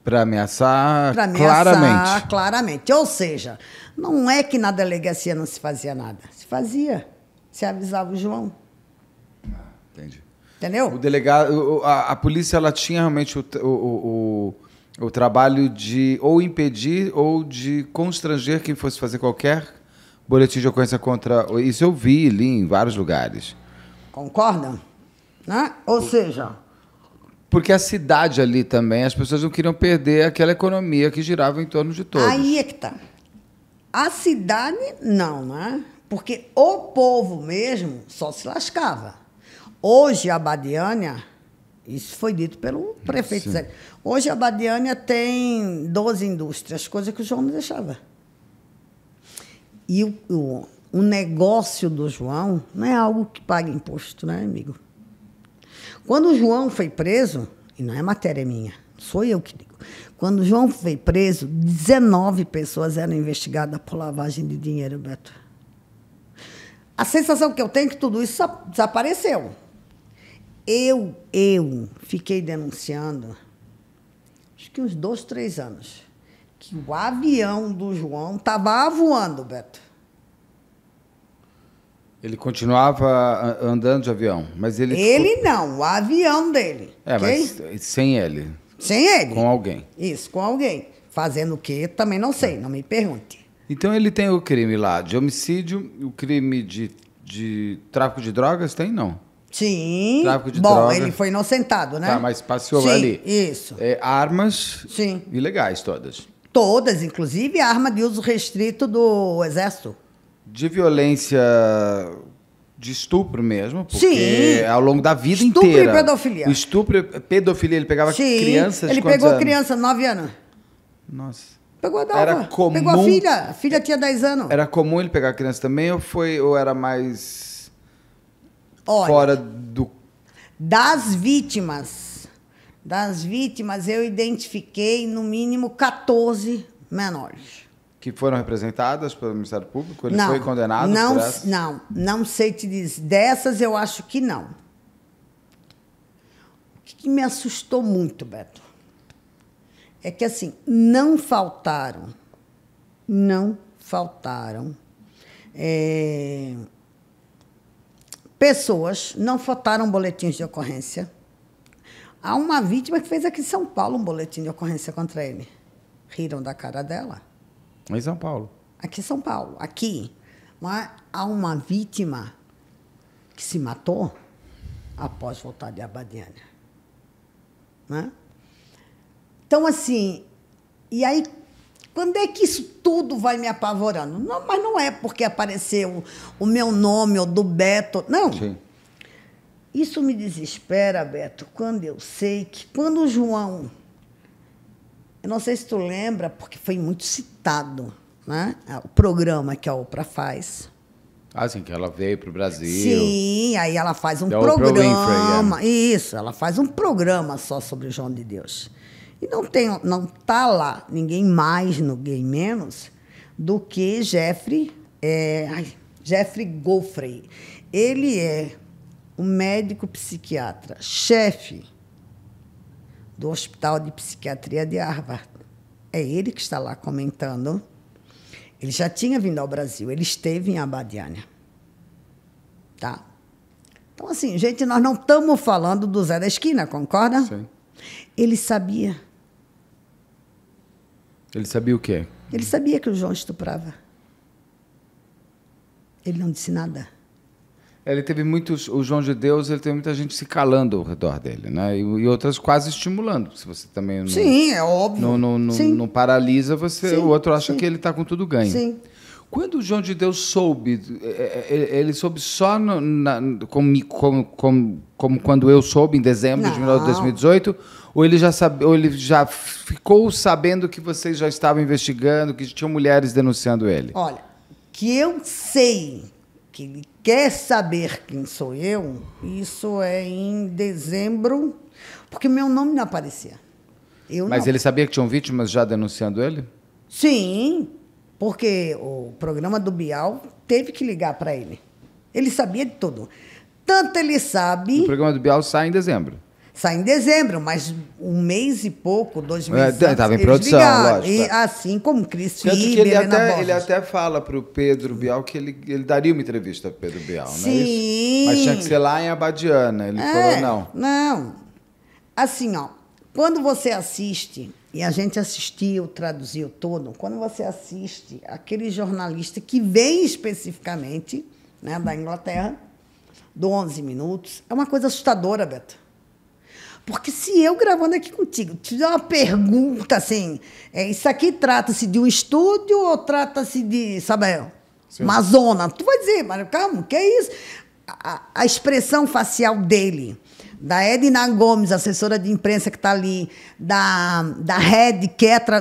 Para ameaçar, ameaçar claramente. claramente. Ou seja, não é que na delegacia não se fazia nada. Se fazia. Se avisava o João. Entendi. Entendeu? O delegado, a, a polícia, ela tinha realmente o, o, o, o, trabalho de ou impedir ou de constranger quem fosse fazer qualquer boletim de ocorrência contra. Isso eu vi ali em vários lugares. Concordam? Né? Ou seja, porque a cidade ali também, as pessoas não queriam perder aquela economia que girava em torno de todos. Aí é que está A cidade, não, né? Porque o povo mesmo só se lascava. Hoje, a Badiânia, isso foi dito pelo prefeito Sim. Zé. Hoje, a Badiânia tem 12 indústrias, coisa que o João não deixava. E o, o, o negócio do João não é algo que paga imposto, né, amigo? Quando o João foi preso, e não é matéria minha, sou eu que digo. Quando o João foi preso, 19 pessoas eram investigadas por lavagem de dinheiro, Beto. A sensação que eu tenho é que tudo isso desapareceu. Eu, eu fiquei denunciando, acho que uns dois, três anos, que o avião do João estava voando, Beto. Ele continuava andando de avião, mas ele. Ele não, o avião dele. É, okay? mas sem ele. Sem ele. Com alguém. Isso, com alguém. Fazendo o quê? Também não sei, não me pergunte. Então ele tem o crime lá de homicídio, o crime de, de tráfico de drogas tem não? Sim. Tráfico de Bom, drogas. ele foi inocentado, né? Tá, mas passeou Sim, ali. Isso. É, armas Sim. ilegais todas. Todas, inclusive arma de uso restrito do Exército. De violência de estupro mesmo, porque Sim. ao longo da vida estupro inteira. Estupro e pedofilia. Estupro pedofilia, ele pegava Sim. crianças ele pegou anos? criança, 9 anos. Nossa. Pegou a Era comum. Pegou a filha, a filha é, tinha 10 anos. Era comum ele pegar criança também ou foi ou era mais Olha, fora do das vítimas. Das vítimas eu identifiquei no mínimo 14 menores que foram representadas pelo Ministério Público? Ele não, foi condenado não, por Não, não sei te dizer. Dessas eu acho que não. O que, que me assustou muito, Beto, é que assim, não faltaram, não faltaram é, pessoas, não faltaram boletins de ocorrência. Há uma vítima que fez aqui em São Paulo um boletim de ocorrência contra ele. Riram da cara dela em São Paulo. Aqui em São Paulo. Aqui mas há uma vítima que se matou após voltar de Abadiânia. Né? Então, assim, e aí, quando é que isso tudo vai me apavorando? Não, mas não é porque apareceu o meu nome ou do Beto. Não. Sim. Isso me desespera, Beto, quando eu sei que quando o João eu não sei se tu lembra, porque foi muito citado, né? Ah, o programa que a Oprah faz. Ah, sim, que ela veio para o Brasil. Sim, aí ela faz um da programa. Winfrey, é. Isso, ela faz um programa só sobre João de Deus. E não tem, não tá lá ninguém mais, ninguém menos do que Jeffrey, é, ai, Jeffrey Goffrey. Ele é um médico psiquiatra, chefe do Hospital de Psiquiatria de Harvard. É ele que está lá comentando. Ele já tinha vindo ao Brasil, ele esteve em Abadiânia. Tá? Então, assim, gente, nós não estamos falando do Zé da Esquina, concorda? Sim. Ele sabia. Ele sabia o quê? Ele sabia que o João estuprava. Ele não disse nada ele teve muitos. O João de Deus, ele teve muita gente se calando ao redor dele, né? E, e outras quase estimulando. Se você também. Não, Sim, é óbvio. Não, não, não, não paralisa, você, Sim. o outro acha Sim. que ele está com tudo ganho. Sim. Quando o João de Deus soube, é, é, é, ele soube só no, na, como, como, como, como, quando eu soube, em dezembro de 2018, ou ele, já sabe, ou ele já ficou sabendo que vocês já estavam investigando, que tinham mulheres denunciando ele? Olha, que eu sei, que ele quer saber quem sou eu, isso é em dezembro, porque meu nome não aparecia. Eu Mas não. ele sabia que tinham vítimas já denunciando ele? Sim, porque o programa do Bial teve que ligar para ele. Ele sabia de tudo. Tanto ele sabe. O programa do Bial sai em dezembro. Sai em dezembro, mas um mês e pouco, dois é, meses. Tá, Estava em produção, ligaram, lógico. E, tá. assim como Cris Tanto Fih, que ele até, ele até fala para o Pedro Bial que ele, ele daria uma entrevista para Pedro Bial, Sim. não é isso? Mas tinha que ser lá em Abadiana. Ele é, falou não. Não. Assim, ó, quando você assiste, e a gente assistiu, traduziu todo, quando você assiste aquele jornalista que vem especificamente né, da Inglaterra, do 11 Minutos, é uma coisa assustadora, Beto. Porque se eu gravando aqui contigo, te dar uma pergunta assim, é, isso aqui trata-se de um estúdio ou trata-se de, sabe, uma zona? Tu vai dizer, mas calma, que é isso? A, a expressão facial dele, da Edna Gomes, assessora de imprensa que está ali, da, da Red, que é tra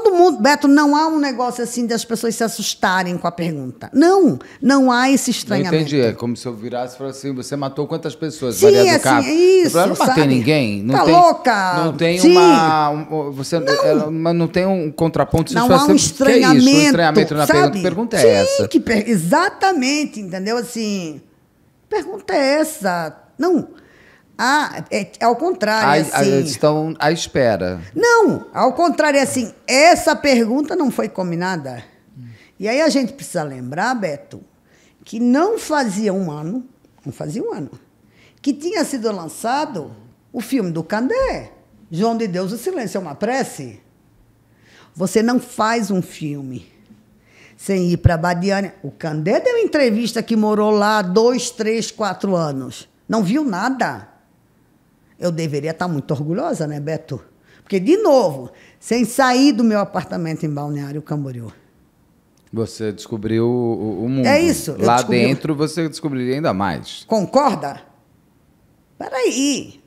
todo mundo, Beto, não há um negócio assim das pessoas se assustarem com a pergunta. Não, não há esse estranhamento. entendi, é como se eu virasse e falasse assim, você matou quantas pessoas? Sim, Maria do é assim, é isso, eu não matei ninguém. Não tá tem, louca. Não tem Sim. uma, um, você, não. Ela, não tem um contraponto. Não há um estranhamento. Assim, é isso? Um estranhamento na sabe? pergunta. Que pergunta é Sim, essa? Que per... Exatamente, entendeu? Assim, pergunta é essa? Não, ah, é, é, ao contrário, é a, assim. A, estão à espera. Não, ao contrário, é assim, essa pergunta não foi combinada. Hum. E aí a gente precisa lembrar, Beto, que não fazia um ano, não fazia um ano, que tinha sido lançado o filme do Candé, João de Deus, o Silêncio é uma prece. Você não faz um filme sem ir para Badiânia. O Candé deu entrevista que morou lá dois, três, quatro anos. Não viu nada. Eu deveria estar muito orgulhosa, né, Beto? Porque, de novo, sem sair do meu apartamento em Balneário Camboriú. Você descobriu o, o mundo. É isso. Lá descobri... dentro você descobriria ainda mais. Concorda? Peraí.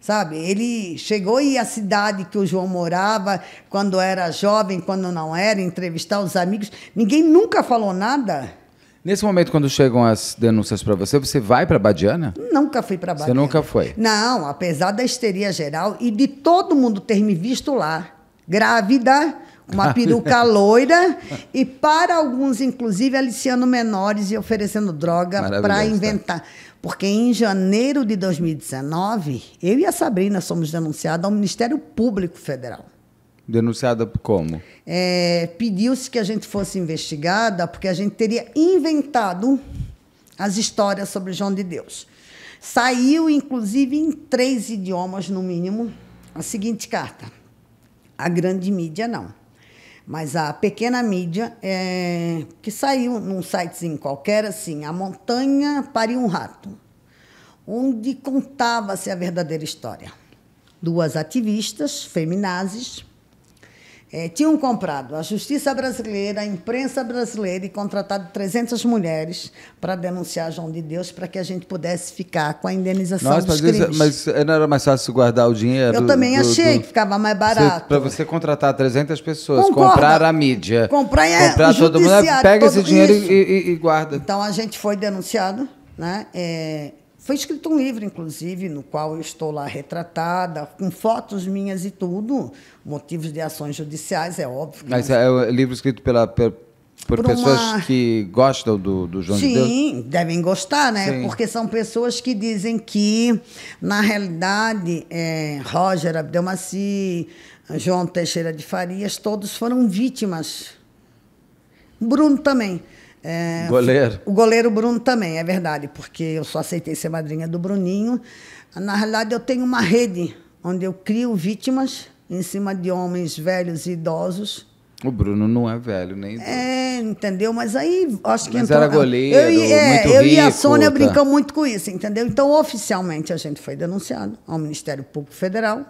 Sabe, ele chegou e a cidade que o João morava, quando era jovem, quando não era, entrevistar os amigos, ninguém nunca falou nada. Nesse momento, quando chegam as denúncias para você, você vai para Badiana? Nunca fui para Badiana. Você nunca foi? Não, apesar da histeria geral e de todo mundo ter me visto lá, grávida, uma (laughs) peruca loira e para alguns, inclusive, aliciando menores e oferecendo droga para tá? inventar. Porque em janeiro de 2019, eu e a Sabrina somos denunciadas ao Ministério Público Federal. Denunciada por como? É, Pediu-se que a gente fosse investigada porque a gente teria inventado as histórias sobre João de Deus. Saiu, inclusive, em três idiomas, no mínimo, a seguinte carta. A grande mídia, não. Mas a pequena mídia, é, que saiu num sitezinho qualquer, assim, A Montanha Pariu um Rato, onde contava-se a verdadeira história. Duas ativistas feminazes é, tinham comprado a justiça brasileira, a imprensa brasileira e contratado 300 mulheres para denunciar João de Deus para que a gente pudesse ficar com a indenização Nossa, dos mas é- crimes. Isso, mas eh, não era mais fácil guardar o dinheiro? Eu também do, achei do, que ficava mais barato. Para você contratar 300 pessoas, Concorda. comprar a mídia, comprar, é, comprar todo mundo, pega todo esse dinheiro e, e, e, guarda. Então a gente foi denunciado, né? É, foi escrito um livro, inclusive, no qual eu estou lá retratada, com fotos minhas e tudo, motivos de ações judiciais, é óbvio. Mas é um livro escrito pela, por, por, pessoas uma... que gostam do, do João Sim, de Deus? Sim, devem gostar, né? Sim. Porque são pessoas que dizem que, na realidade, é, Roger Abdelmaci, João Teixeira de Farias, todos foram vítimas. Bruno também. É, goleiro. O goleiro Bruno também, é verdade, porque eu só aceitei ser madrinha do Bruninho. Na realidade, eu tenho uma rede onde eu crio vítimas em cima de homens velhos e idosos. O Bruno não é velho, nem. É, entendeu? Mas aí acho que. entrou... era goleiro. Eu, e, é, eu e a Sônia tá. brincamos muito com isso, entendeu? Então, oficialmente, a gente foi denunciado ao Ministério Público Federal.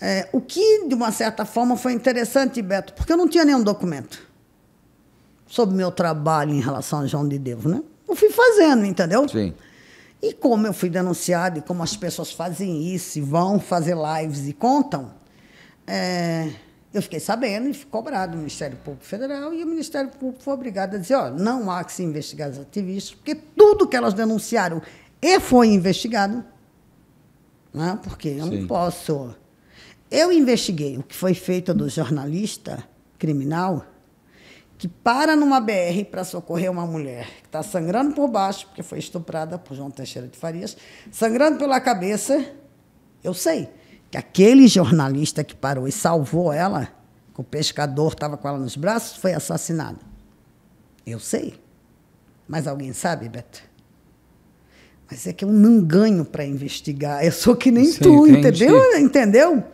É, o que, de uma certa forma, foi interessante, Beto, porque eu não tinha nenhum documento sobre meu trabalho em relação a João de Deus, né? Eu fui fazendo, entendeu? Sim. E como eu fui denunciado e como as pessoas fazem isso e vão fazer lives e contam, é, eu fiquei sabendo e fui cobrado o Ministério Público Federal e o Ministério Público foi obrigado a dizer, ó, não há que se investigar os ativistas, porque tudo que elas denunciaram e foi investigado, né? porque eu Sim. não posso... Eu investiguei o que foi feito do jornalista criminal que para numa BR para socorrer uma mulher que está sangrando por baixo, porque foi estuprada por João Teixeira de Farias, sangrando pela cabeça, eu sei que aquele jornalista que parou e salvou ela, que o pescador estava com ela nos braços, foi assassinado. Eu sei. Mas alguém sabe, Beto? Mas é que eu não ganho para investigar. Eu sou que nem Sim, tu, entendi. entendeu? Entendeu?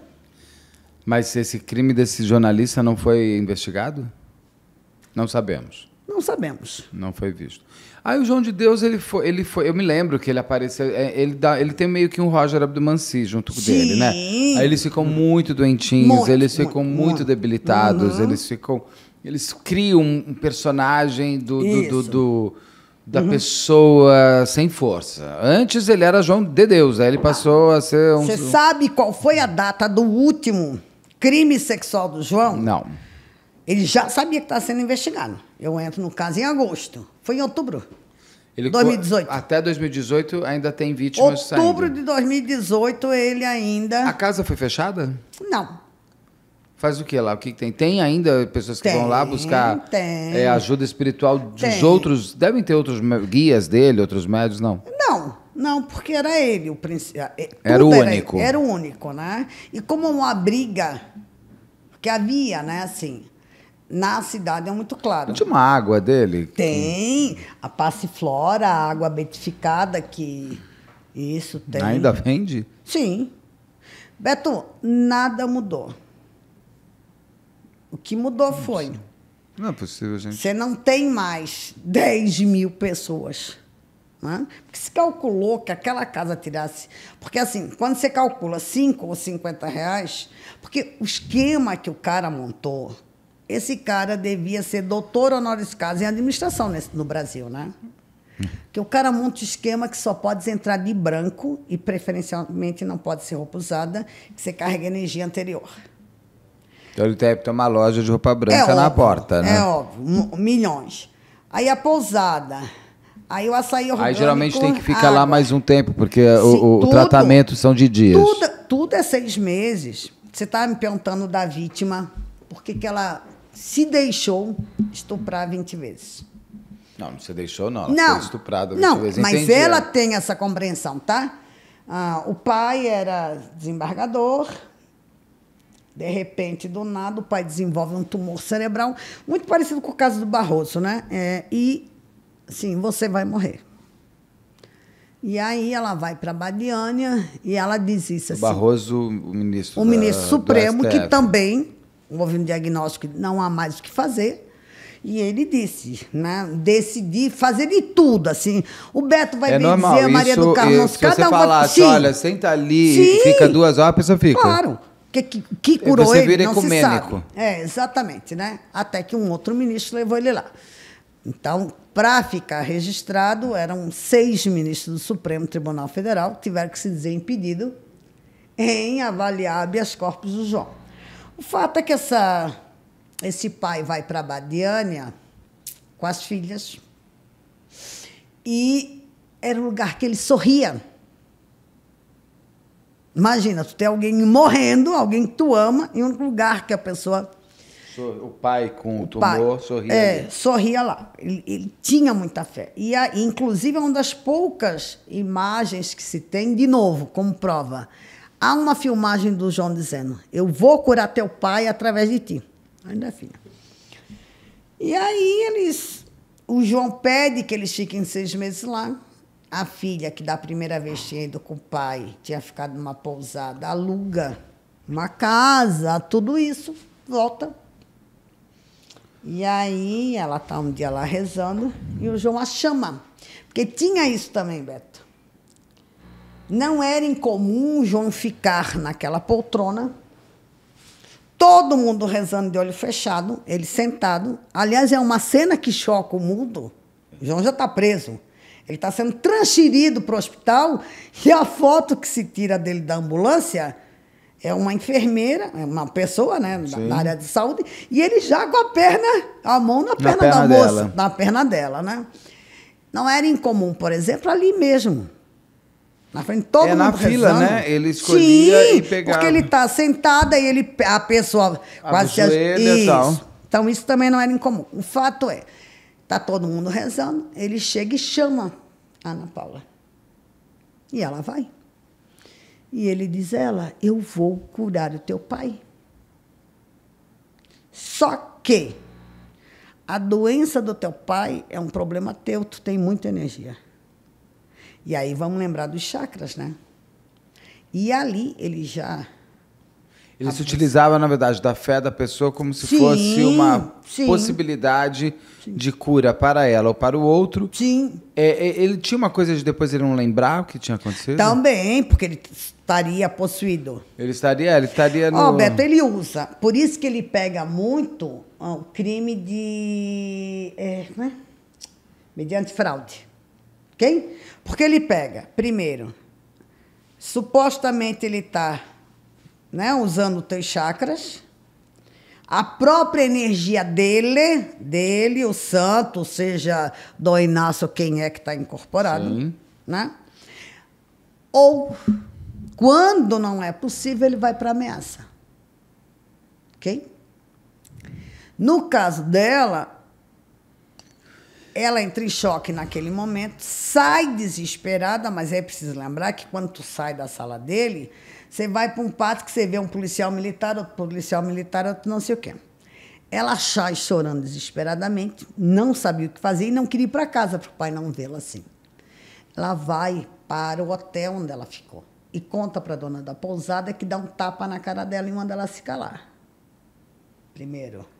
Mas esse crime desse jornalista não foi investigado? Não sabemos. Não sabemos. Não foi visto. Aí o João de Deus, ele foi, ele foi, eu me lembro que ele apareceu, é, ele dá, ele tem meio que um Roger Mansi junto né? Sim. dele, né? Aí eles ficam muito doentinhos, eles ficam muito, debilitados, uhum. eles ficam eles criam um personagem do, do, do, do da uhum. pessoa sem força. Antes ele era João de Deus, aí ele passou a ser um Você sabe qual foi a data do último crime sexual do João? Não. Ele já sabia que estava sendo investigado. Eu entro no caso em agosto. Foi em outubro. Ele, 2018. Até 2018 ainda tem vítimas outubro saindo. Outubro de 2018 ele ainda. A casa foi fechada? Não. Faz o que lá? O que tem? Tem ainda pessoas que tem, vão lá buscar é, ajuda espiritual dos tem. outros? Devem ter outros guias dele, outros médios, não? Não, não, porque era ele o principal. É, era o único. Era, era o único, né? E como uma briga que havia, né, assim, na cidade é muito claro. Não tinha uma água dele? Tem. A passiflora, a água betificada que isso tem. Ainda vende? Sim. Beto, nada mudou. O que mudou foi. Não é possível, gente. Você não tem mais 10 mil pessoas. Né? Porque se calculou que aquela casa tirasse. Porque, assim, quando você calcula 5 ou 50 reais, porque o esquema que o cara montou esse cara devia ser doutor honoris causa em administração no Brasil, né? Que o cara monta um esquema que só pode entrar de branco e preferencialmente não pode ser roupa usada, que você carrega energia anterior. Então ele deve ter uma loja de roupa branca é óbvio, na porta, né? É óbvio, milhões. Aí a pousada, Aí o açaí orgânico... Aí geralmente tem que ficar água. lá mais um tempo, porque Sim, o, o tudo, tratamento são de dias. Tudo, tudo é seis meses. Você está me perguntando da vítima, por que, que ela se deixou estuprar 20 vezes. Não, não se deixou, não. Ela não, foi estuprada 20 não, vezes. Mas Entendi. ela tem essa compreensão, tá? Ah, o pai era desembargador. De repente, do nada, o pai desenvolve um tumor cerebral, muito parecido com o caso do Barroso, né? É, e, sim, você vai morrer. E aí ela vai para Badiânia e ela diz isso assim. O Barroso, o ministro O da, ministro Supremo, que também houve um diagnóstico não há mais o que fazer. E ele disse, né? Decidi fazer de tudo, assim. O Beto vai é bem normal, dizer, a Maria isso, do Carmo, se cada você um falasse, vai... Assim, olha, senta ali, Sim. fica duas horas, a pessoa fica. Claro. Que, que, que curou você vira ele, ecumênico. não se sabe. É, exatamente, né? Até que um outro ministro levou ele lá. Então, para ficar registrado, eram seis ministros do Supremo Tribunal Federal que tiveram que se dizer impedido em avaliar habeas corpus do João. O fato é que essa, esse pai vai para Badiânia com as filhas e era o lugar que ele sorria. Imagina, tu tem alguém morrendo, alguém que tu ama, em um lugar que a pessoa. O pai com o, o tumor pai, sorria. É, ali. sorria lá. Ele, ele, tinha muita fé. E, a, inclusive, é uma das poucas imagens que se tem, de novo, como prova. Há uma filmagem do João dizendo: Eu vou curar teu pai através de ti. Ainda é filha. E aí eles. O João pede que eles fiquem seis meses lá. A filha, que da primeira vez tinha ido com o pai, tinha ficado numa pousada, aluga uma casa, tudo isso, volta. E aí ela está um dia lá rezando e o João a chama. Porque tinha isso também, Beto. Não era incomum João ficar naquela poltrona, todo mundo rezando de olho fechado, ele sentado. Aliás, é uma cena que choca o mundo. O João já está preso. Ele está sendo transferido para o hospital e a foto que se tira dele da ambulância é uma enfermeira, é uma pessoa, né, Sim. da, área de saúde, e ele já com a perna, a mão na perna, na perna da moça, na perna dela, né? Não era incomum, por exemplo, ali mesmo, na frente todo é, mundo na fila, rezando. né? Ele escolhia Sim, e pegava. porque ele tá sentado e ele a pessoa a quase joelho, isso. Tal. Então isso também não era incomum. O fato é, tá todo mundo rezando, ele chega e chama a Ana Paula. E ela vai. E ele diz a ela: "Eu vou curar o teu pai". Só que a doença do teu pai é um problema teu, tu tem muita energia. E aí vamos lembrar dos chakras, né? E ali ele já. Ele se utilizava, na verdade, da fé da pessoa como se sim, fosse uma sim. possibilidade sim. de cura para ela ou para o outro. Sim. É, é ele tinha uma coisa de depois ele não lembrar o que tinha acontecido? Também, porque ele estaria possuído. Ele estaria, ele estaria no... Ó, oh, Beto, ele usa. Por isso que ele pega muito o crime de... É, né? Mediante fraude. Ok? Porque ele pega, primeiro, supostamente ele está né, usando os teus chakras, a própria energia dele, dele, o santo, ou seja, do Inácio, quem é que está incorporado, Sim. né? Ou, quando não é possível, ele vai para a ameaça. Ok? No caso dela, ela entra em choque naquele momento, sai desesperada, mas é preciso lembrar que quando tu sai da sala dele, você vai para um pátio que você vê um policial militar, outro policial militar, outro não sei o quê. Ela sai chorando desesperadamente, não sabia o que fazer e não queria ir para casa para o pai não vê-la assim. Ela vai para o hotel onde ela ficou e conta para a dona da pousada que dá um tapa na cara dela e manda ela se calar. Primeiro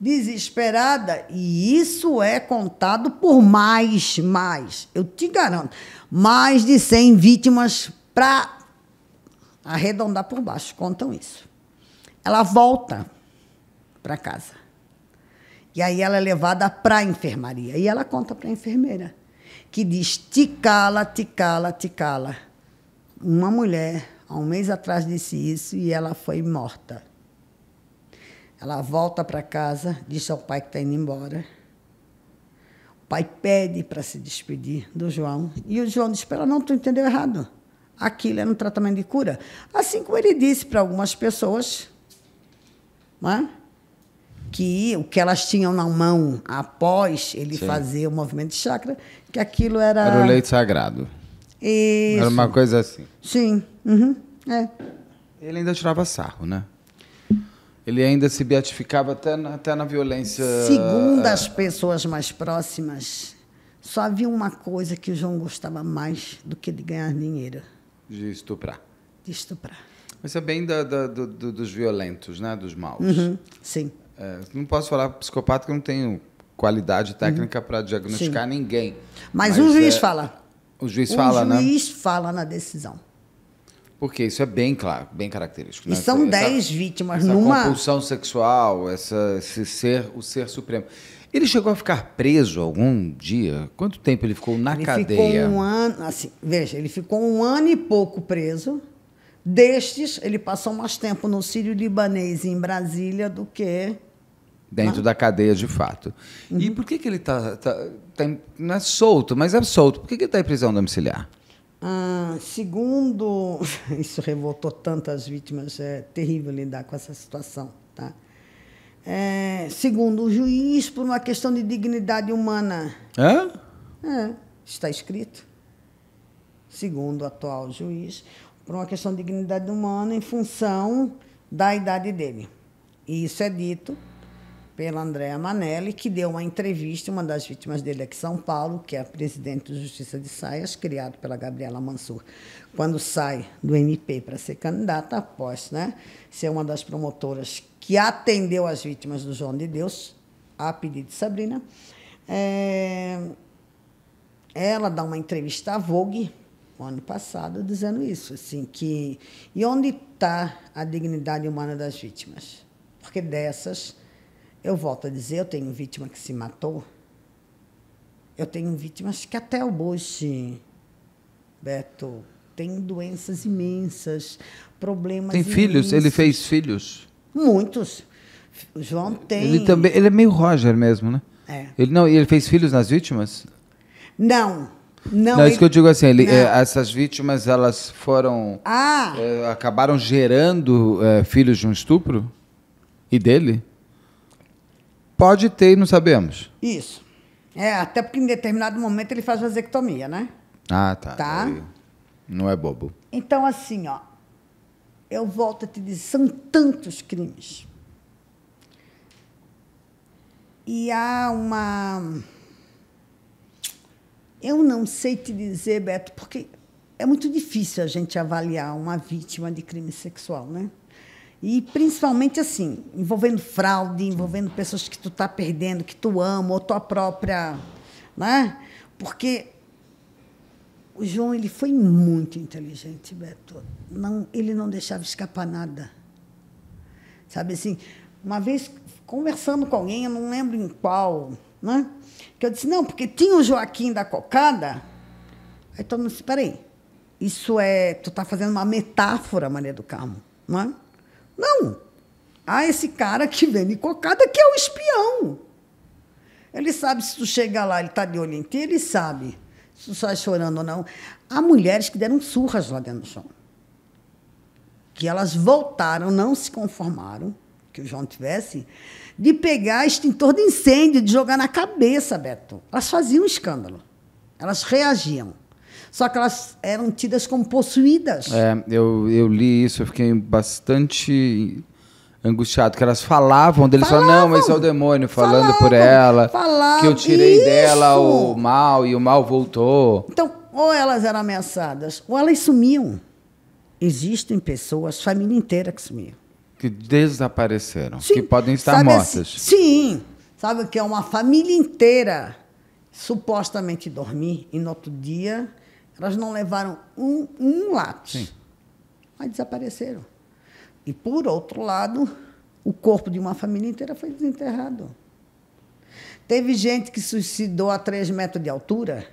desesperada. E isso é contado por mais, mais, eu te garanto, mais de 100 vítimas para arredondar por baixo, contam isso. Ela volta para casa. E aí ela é levada para a enfermaria. E ela conta para a enfermeira, que diz: Ticala, Ticala, Ticala. Uma mulher, há um mês atrás, disse isso e ela foi morta. Ela volta para casa, diz ao pai que está indo embora. O pai pede para se despedir do João. E o João diz para ela: Não, tu entendeu errado. Aquilo é um tratamento de cura. Assim como ele disse para algumas pessoas é? que o que elas tinham na mão após ele Sim. fazer o movimento de chakra, que aquilo era. Era o leite sagrado. Isso. Era uma coisa assim. Sim. Uhum. É. Ele ainda tirava sarro, né? Ele ainda se beatificava até na, até na violência. Segundo é. as pessoas mais próximas, só havia uma coisa que o João gostava mais do que de ganhar dinheiro: de estuprar. De estuprar. Mas é bem da, da, do, do, dos violentos, né? dos maus. Uhum, sim. É, não posso falar psicopata que não tenho qualidade uhum. técnica uhum. para diagnosticar sim. ninguém. Mas, Mas o juiz é, fala. O juiz o fala, juiz né? O juiz fala na decisão. Porque isso é bem claro, bem característico. E né? são essa, dez vítimas essa numa. compulsão sexual, essa, esse ser, o ser supremo. Ele chegou a ficar preso algum dia? Quanto tempo ele ficou na ele cadeia? Ficou um ano, assim, veja, ele ficou um ano e pouco preso. Destes, ele passou mais tempo no Sírio Libanês em Brasília do que dentro da cadeia de fato. Uhum. E por que, que ele está. Tá, tá, tá não é solto, mas é solto. Por que, que ele está em prisão domiciliar? Ah, segundo, (laughs) isso revoltou tanto as vítimas, é terrível lidar com essa situação. Tá? É, segundo o juiz, por uma questão de dignidade humana. É? É, está escrito. Segundo o atual juiz, por uma questão de dignidade humana em função da idade dele. E isso é dito pela Andréa Manelli, que deu uma entrevista, uma das vítimas dele aqui em São Paulo, que é a presidente do Justiça de Saias, criado pela Gabriela Mansur, quando sai do MP para ser candidata, após né, ser uma das promotoras que atendeu as vítimas do João de Deus, a pedido de Sabrina. É... Ela dá uma entrevista à Vogue, ano passado dizendo isso, assim, que e onde está a dignidade humana das vítimas? Porque dessas eu volto a dizer, eu tenho vítima que se matou. Eu tenho vítimas que até o Bush, Beto, tem doenças imensas, problemas. Tem imensos. filhos? Ele fez filhos? Muitos. O João tem. Ele também. Ele é meio Roger mesmo, né? É. Ele não. Ele fez filhos nas vítimas? Não. Não, não ele... É isso que eu digo assim, ele, é, essas vítimas elas foram. Ah. É, acabaram gerando é, filhos de um estupro? E dele? Pode ter e não sabemos. Isso. É, até porque em determinado momento ele faz vasectomia, né? Ah, tá. Tá? Não é bobo. Então, assim, ó, eu volto a te dizer, são tantos crimes. E há uma. Eu não sei te dizer, Beto, porque é muito difícil a gente avaliar uma vítima de crime sexual, né? E principalmente assim, envolvendo fraude, envolvendo pessoas que tu tá perdendo, que tu ama, ou tua própria. Né? Porque o João ele foi muito inteligente, Beto. Não, ele não deixava escapar nada. Sabe assim, uma vez conversando com alguém, eu não lembro em qual, né? Que eu disse, não, porque tinha o Joaquim da Cocada. Aí todo mundo disse, peraí, isso é. Tu tá fazendo uma metáfora, Maria do Carmo, não é? Não. Há esse cara que vende cocada que é o espião. Ele sabe se tu chega lá, ele está de olho em ti, ele sabe se tu sai chorando ou não. Há mulheres que deram surras lá dentro do chão. Que elas voltaram, não se conformaram, que o João tivesse, de pegar extintor de incêndio, de jogar na cabeça, Beto. Elas faziam um escândalo. Elas reagiam só que elas eram tidas como possuídas. É, eu, eu li isso, eu fiquei bastante angustiado, que elas falavam deles, falavam, falavam não, mas é o demônio falando falavam, por ela, falavam, que eu tirei isso. dela o mal e o mal voltou. Então, ou elas eram ameaçadas, ou elas sumiam. Existem pessoas, família inteira que sumiam. Que desapareceram, sim. que podem estar Sabe assim, mortas. Assim, sim, sabe que é uma família inteira supostamente dormir e no outro dia elas não levaram um, um lápis, Sim. mas desapareceram. E, por outro lado, o corpo de uma família inteira foi desenterrado. Teve gente que suicidou a três metros de altura.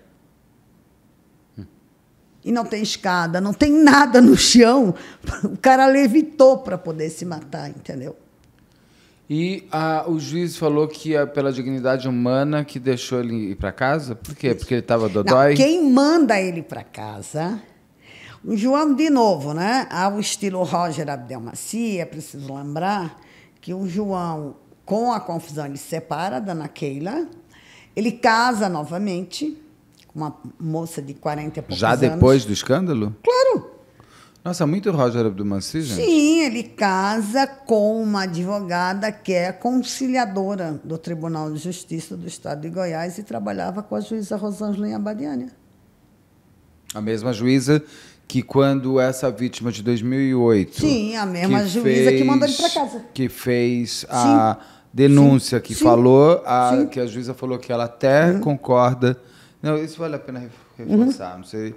Hum. E não tem escada, não tem nada no chão. (laughs) O cara levitou para poder se matar, entendeu? E a, ah, o juiz falou que é pela dignidade humana que deixou ele ir para casa? Por quê? Porque ele estava dodói? Não, quem manda ele para casa o João, de novo, né? ao ah, estilo Roger Abdelmaci, é preciso lembrar que o João, com a confusão, ele separa da Ana Keila, ele casa novamente com uma moça de 40 e poucos Já depois do escândalo? Claro. Nossa, é muito Roger Abdulmansi, gente? Sim, ele casa com uma advogada que é conciliadora do Tribunal de Justiça do Estado de Goiás e trabalhava com a juíza Rosângela Abadiani A mesma juíza que quando essa vítima de 2008... Sim, a mesma juíza fez, que mandou ele para casa. Que fez a Sim. denúncia, que Sim. falou, a, que a juíza falou que ela até uhum. concorda... Não, isso vale a pena uhum. reforçar, uhum. não sei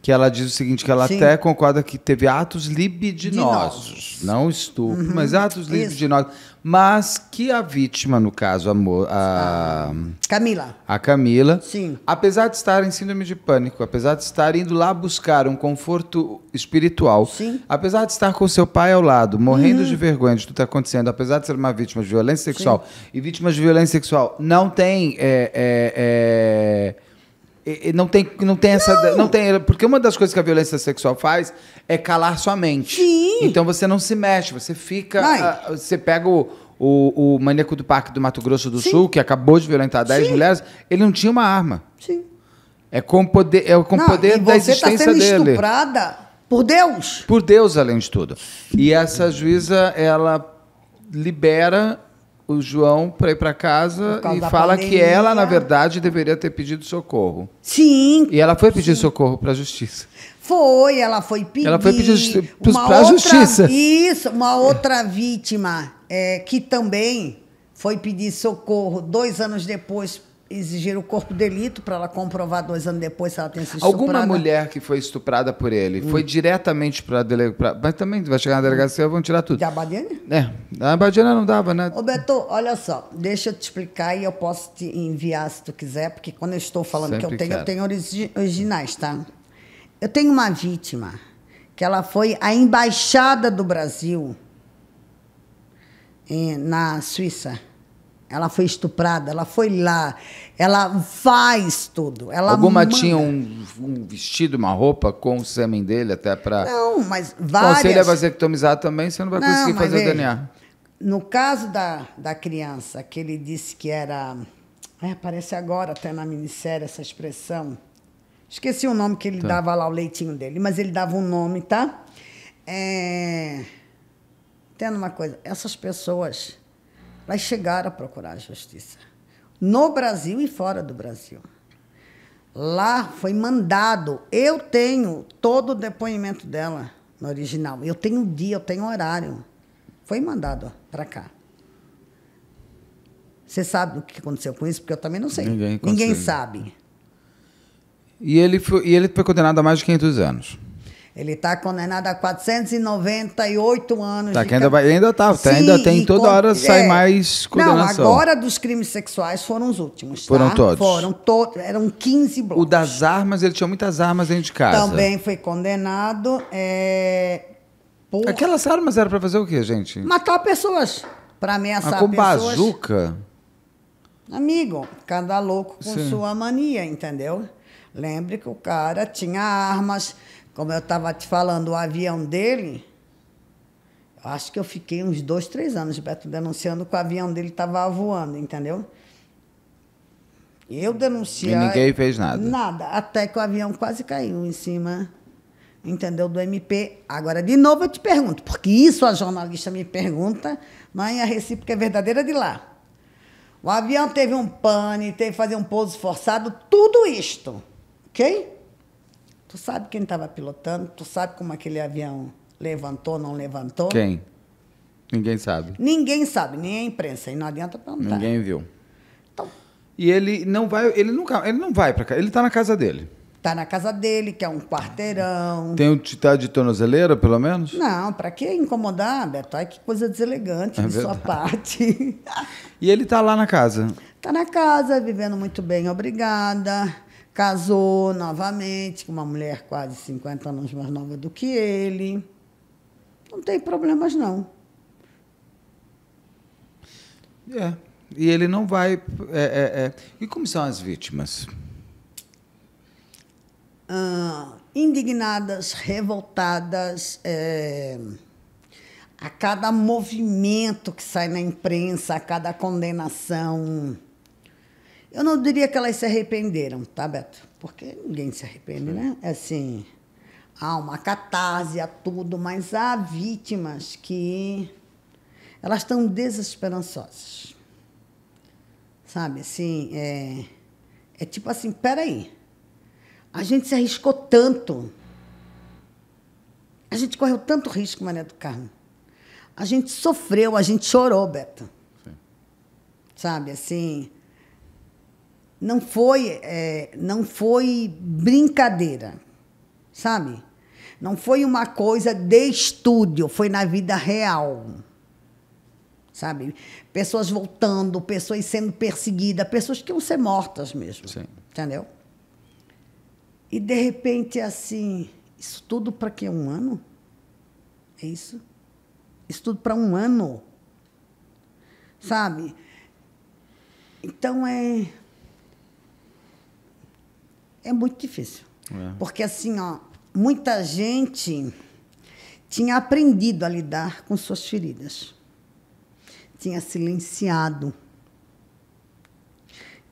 que ela diz o seguinte, que ela Sim. até concorda que teve atos libidinosos, não estupro, uhum. mas atos Isso. libidinosos, mas que a vítima, no caso, a, a ah, Camila, a Camila, Sim. apesar de estar em síndrome de pânico, apesar de estar indo lá buscar um conforto espiritual, Sim. apesar de estar com seu pai ao lado, morrendo uhum. de vergonha de tudo que está acontecendo, apesar de ser uma vítima de violência sexual e vítimas de violência sexual não tem é, é, é não tem, não tem essa. Não. não tem, porque uma das coisas que a violência sexual faz é calar sua mente. Sim. Então você não se mexe, você fica. A, ah, você pega o, o, o maníaco do parque do Mato Grosso do Sim. Sul, que acabou de violentar 10 Sim. mulheres, ele não tinha uma arma. Sim. É com poder, é com não, poder da tá existência tá sendo dele. Estuprada por Deus. Por Deus, além de tudo. E essa juíza, ela libera o João para ir para casa e fala pandemia. que ela, na verdade, deveria ter pedido socorro. Sim. E ela foi pedir sim. socorro para a justiça. Foi, ela foi pedir. Ela foi pedir para a justiça. Isso, uma outra vítima é, que também foi pedir socorro dois anos depois exigir o corpo de delito para ela comprovar dois anos depois se ela tem sido Alguma estuprada. mulher que foi estuprada por ele hum. foi diretamente para a delegacia. Mas também vai chegar na delegacia vão tirar tudo. Da Abadiane? É. Da Abadiane não dava, né? Ô, Beto, olha só. Deixa eu te explicar e eu posso te enviar se tu quiser, porque quando eu estou falando Sempre que eu tenho, quero. eu tenho origi originais, tá? Eu tenho uma vítima que ela foi à embaixada do Brasil em, na Suíça ela foi estuprada, ela foi lá, ela faz tudo. Ela Alguma manda. tinha um, um, vestido, uma roupa com o sêmen dele até para. Não, mas várias. se ele é vasectomizar também, você não vai não, conseguir fazer veja, o DNA. No caso da, da criança, que ele disse que era. É, aparece agora até na minissérie essa expressão. Esqueci o nome que ele tá. dava lá, o leitinho dele, mas ele dava um nome, tá? É. Tendo uma coisa, essas pessoas vai chegar a procurar a justiça. No Brasil e fora do Brasil. Lá foi mandado. Eu tenho todo o depoimento dela no original. Eu tenho dia, eu tenho horário. Foi mandado para cá. Você sabe o que aconteceu com isso? Porque eu também não sei. Ninguém, Ninguém sabe. E ele, foi, e ele foi condenado a mais de 500 anos. Ele está condenado a 498 anos. Tá, de... ainda, vai, ainda tá, tá Sim, ainda tem toda com... hora sai é... mais condenação. Não, agora dos crimes sexuais foram os últimos. Tá? Foram todos. Foram todos, eram 15 blocos. O das armas, ele tinha muitas armas dentro de casa. Também foi condenado. É... Por... Aquelas armas eram para fazer o quê, gente? Matar pessoas, para ameaçar ah, com pessoas. Com bazuca? Amigo, cada louco com Sim. sua mania, entendeu? Lembre que o cara tinha armas como eu estava te falando, o avião dele, acho que eu fiquei uns dois, três anos perto denunciando que o avião dele estava voando, entendeu? Eu denunciei. E ninguém fez nada. Nada. Até que o avião quase caiu em cima, entendeu? Do MP. Agora, de novo, eu te pergunto, porque isso a jornalista me pergunta, mas a recíproca é verdadeira de lá. O avião teve um pane, teve que fazer um pouso forçado, tudo isto. Ok? Tu sabe quem estava pilotando? Tu sabe como aquele avião levantou, não levantou? Quem? Ninguém sabe. Ninguém sabe, nem a imprensa. E não adianta perguntar. Ninguém viu. Então, e ele não vai, ele nunca, ele não vai para cá. Ele está na casa dele. Está na casa dele, que é um quarteirão. Tem o titã tá de tornozeleira, pelo menos? Não, para que incomodar, Beto? Ai, que coisa deselegante é de verdade. sua parte. (laughs) e ele está lá na casa. Está na casa, vivendo muito bem, obrigada Casou novamente com uma mulher quase 50 anos mais nova do que ele. Não tem problemas, não. É. E ele não vai. É, é, é. E como são as vítimas? Ah, indignadas, revoltadas. É a cada movimento que sai na imprensa, a cada condenação eu não diria que elas se arrependeram, tá, Beto? Porque ninguém se arrepende, Sim. né? É assim, há uma catarse, há tudo, mas há vítimas que elas estão desesperançosas. Sabe, assim, é, é tipo assim, peraí, a gente se arriscou tanto, a gente correu tanto risco, Maria do Carmo, a gente sofreu, a gente chorou, Beto. Sim. Sabe, assim, não foi, é, não foi brincadeira, sabe? Não foi uma coisa de estúdio, foi na vida real. Sabe? Pessoas voltando, pessoas sendo perseguidas, pessoas que iam ser mortas mesmo. Sim. Entendeu? E de repente, assim, isso tudo para que um ano? É isso? Isso tudo para um ano. Sabe? Então é é muito difícil. É. Porque, assim, ó, muita gente tinha aprendido a lidar com suas feridas, tinha silenciado.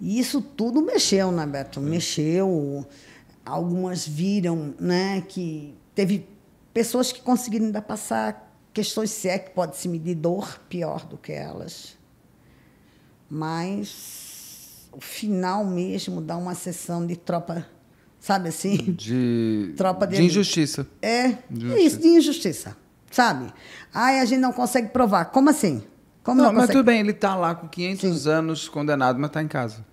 E isso tudo mexeu, né, Beto? É. Mexeu. Algumas viram, né, que teve pessoas que conseguiram ainda passar questões se é que pode se medir dor pior do que elas. Mas o final mesmo dá uma sessão de tropa, sabe assim? De, tropa de, de injustiça. É, é injustiça. isso, de injustiça, sabe? Ai, a gente não consegue provar. Como assim? Como não, não mas tudo bem, ele está lá com 500 Sim. anos condenado, mas está em casa.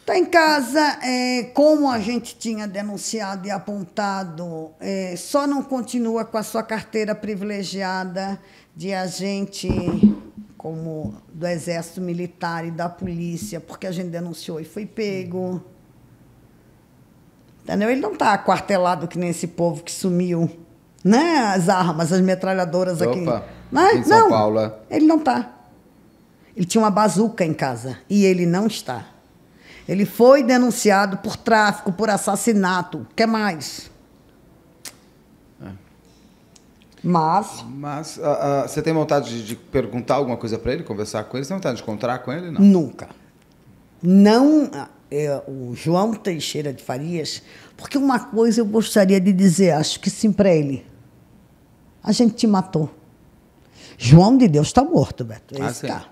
Está em casa, é, como a gente tinha denunciado e apontado, é, só não continua com a sua carteira privilegiada de agente como do exército militar e da polícia, porque a gente denunciou e foi pego. Entendeu? Ele não está aquartelado que nem esse povo que sumiu, né? As armas, as metralhadoras Opa, aqui. Né? Em São não, Paulo. É. ele não está. Ele tinha uma bazuca em casa e ele não está. Ele foi denunciado por tráfico, por assassinato. O que mais? Mas. Mas uh, uh, você tem vontade de, de perguntar alguma coisa para ele, conversar com ele? Você tem vontade de encontrar com ele? Não. Nunca. Não. É, o João Teixeira de Farias, porque uma coisa eu gostaria de dizer, acho que sim para ele. A gente te matou. João de Deus está morto, Beto. Ah, sim. tá.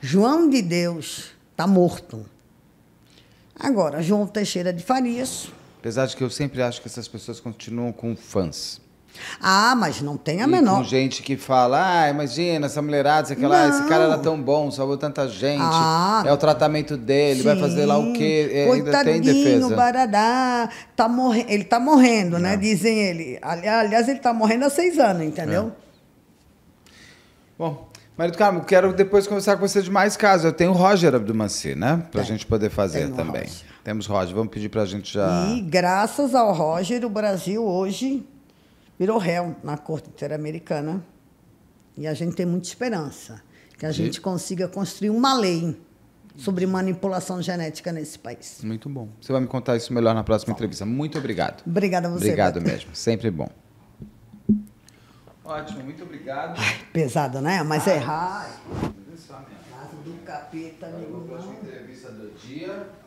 João de Deus está morto. Agora, João Teixeira de Farias. Apesar de que eu sempre acho que essas pessoas continuam com fãs. Ah, mas não tem a e menor. Com gente que fala, ah, imagina, essa mulherada, sei lá, esse cara era tão bom, salvou tanta gente. Ah, é o tratamento dele, sim. vai fazer lá o quê? É, ainda tem defesa. Barará, tá morre... ele tá morrendo, né? É. Dizem ele. Aliás, ele tá morrendo há seis anos, entendeu? É. Bom, Marido Carmo, quero depois conversar com você de mais casos. Eu tenho o Roger Abdumanci, né? Pra é, gente poder fazer também. Roger. Temos Roger, vamos pedir pra gente já. E graças ao Roger, o Brasil hoje virou réu na Corte Interamericana. E a gente tem muita esperança que a e... gente consiga construir uma lei sobre manipulação genética nesse país. Muito bom. Você vai me contar isso melhor na próxima bom. entrevista. Muito obrigado. Obrigada a você. Obrigado Beto. mesmo. Sempre bom. Ótimo, muito obrigado. Ai, pesado, né? Mas ai, é errar. Ah. É do capeta, amigo. entrevista do dia.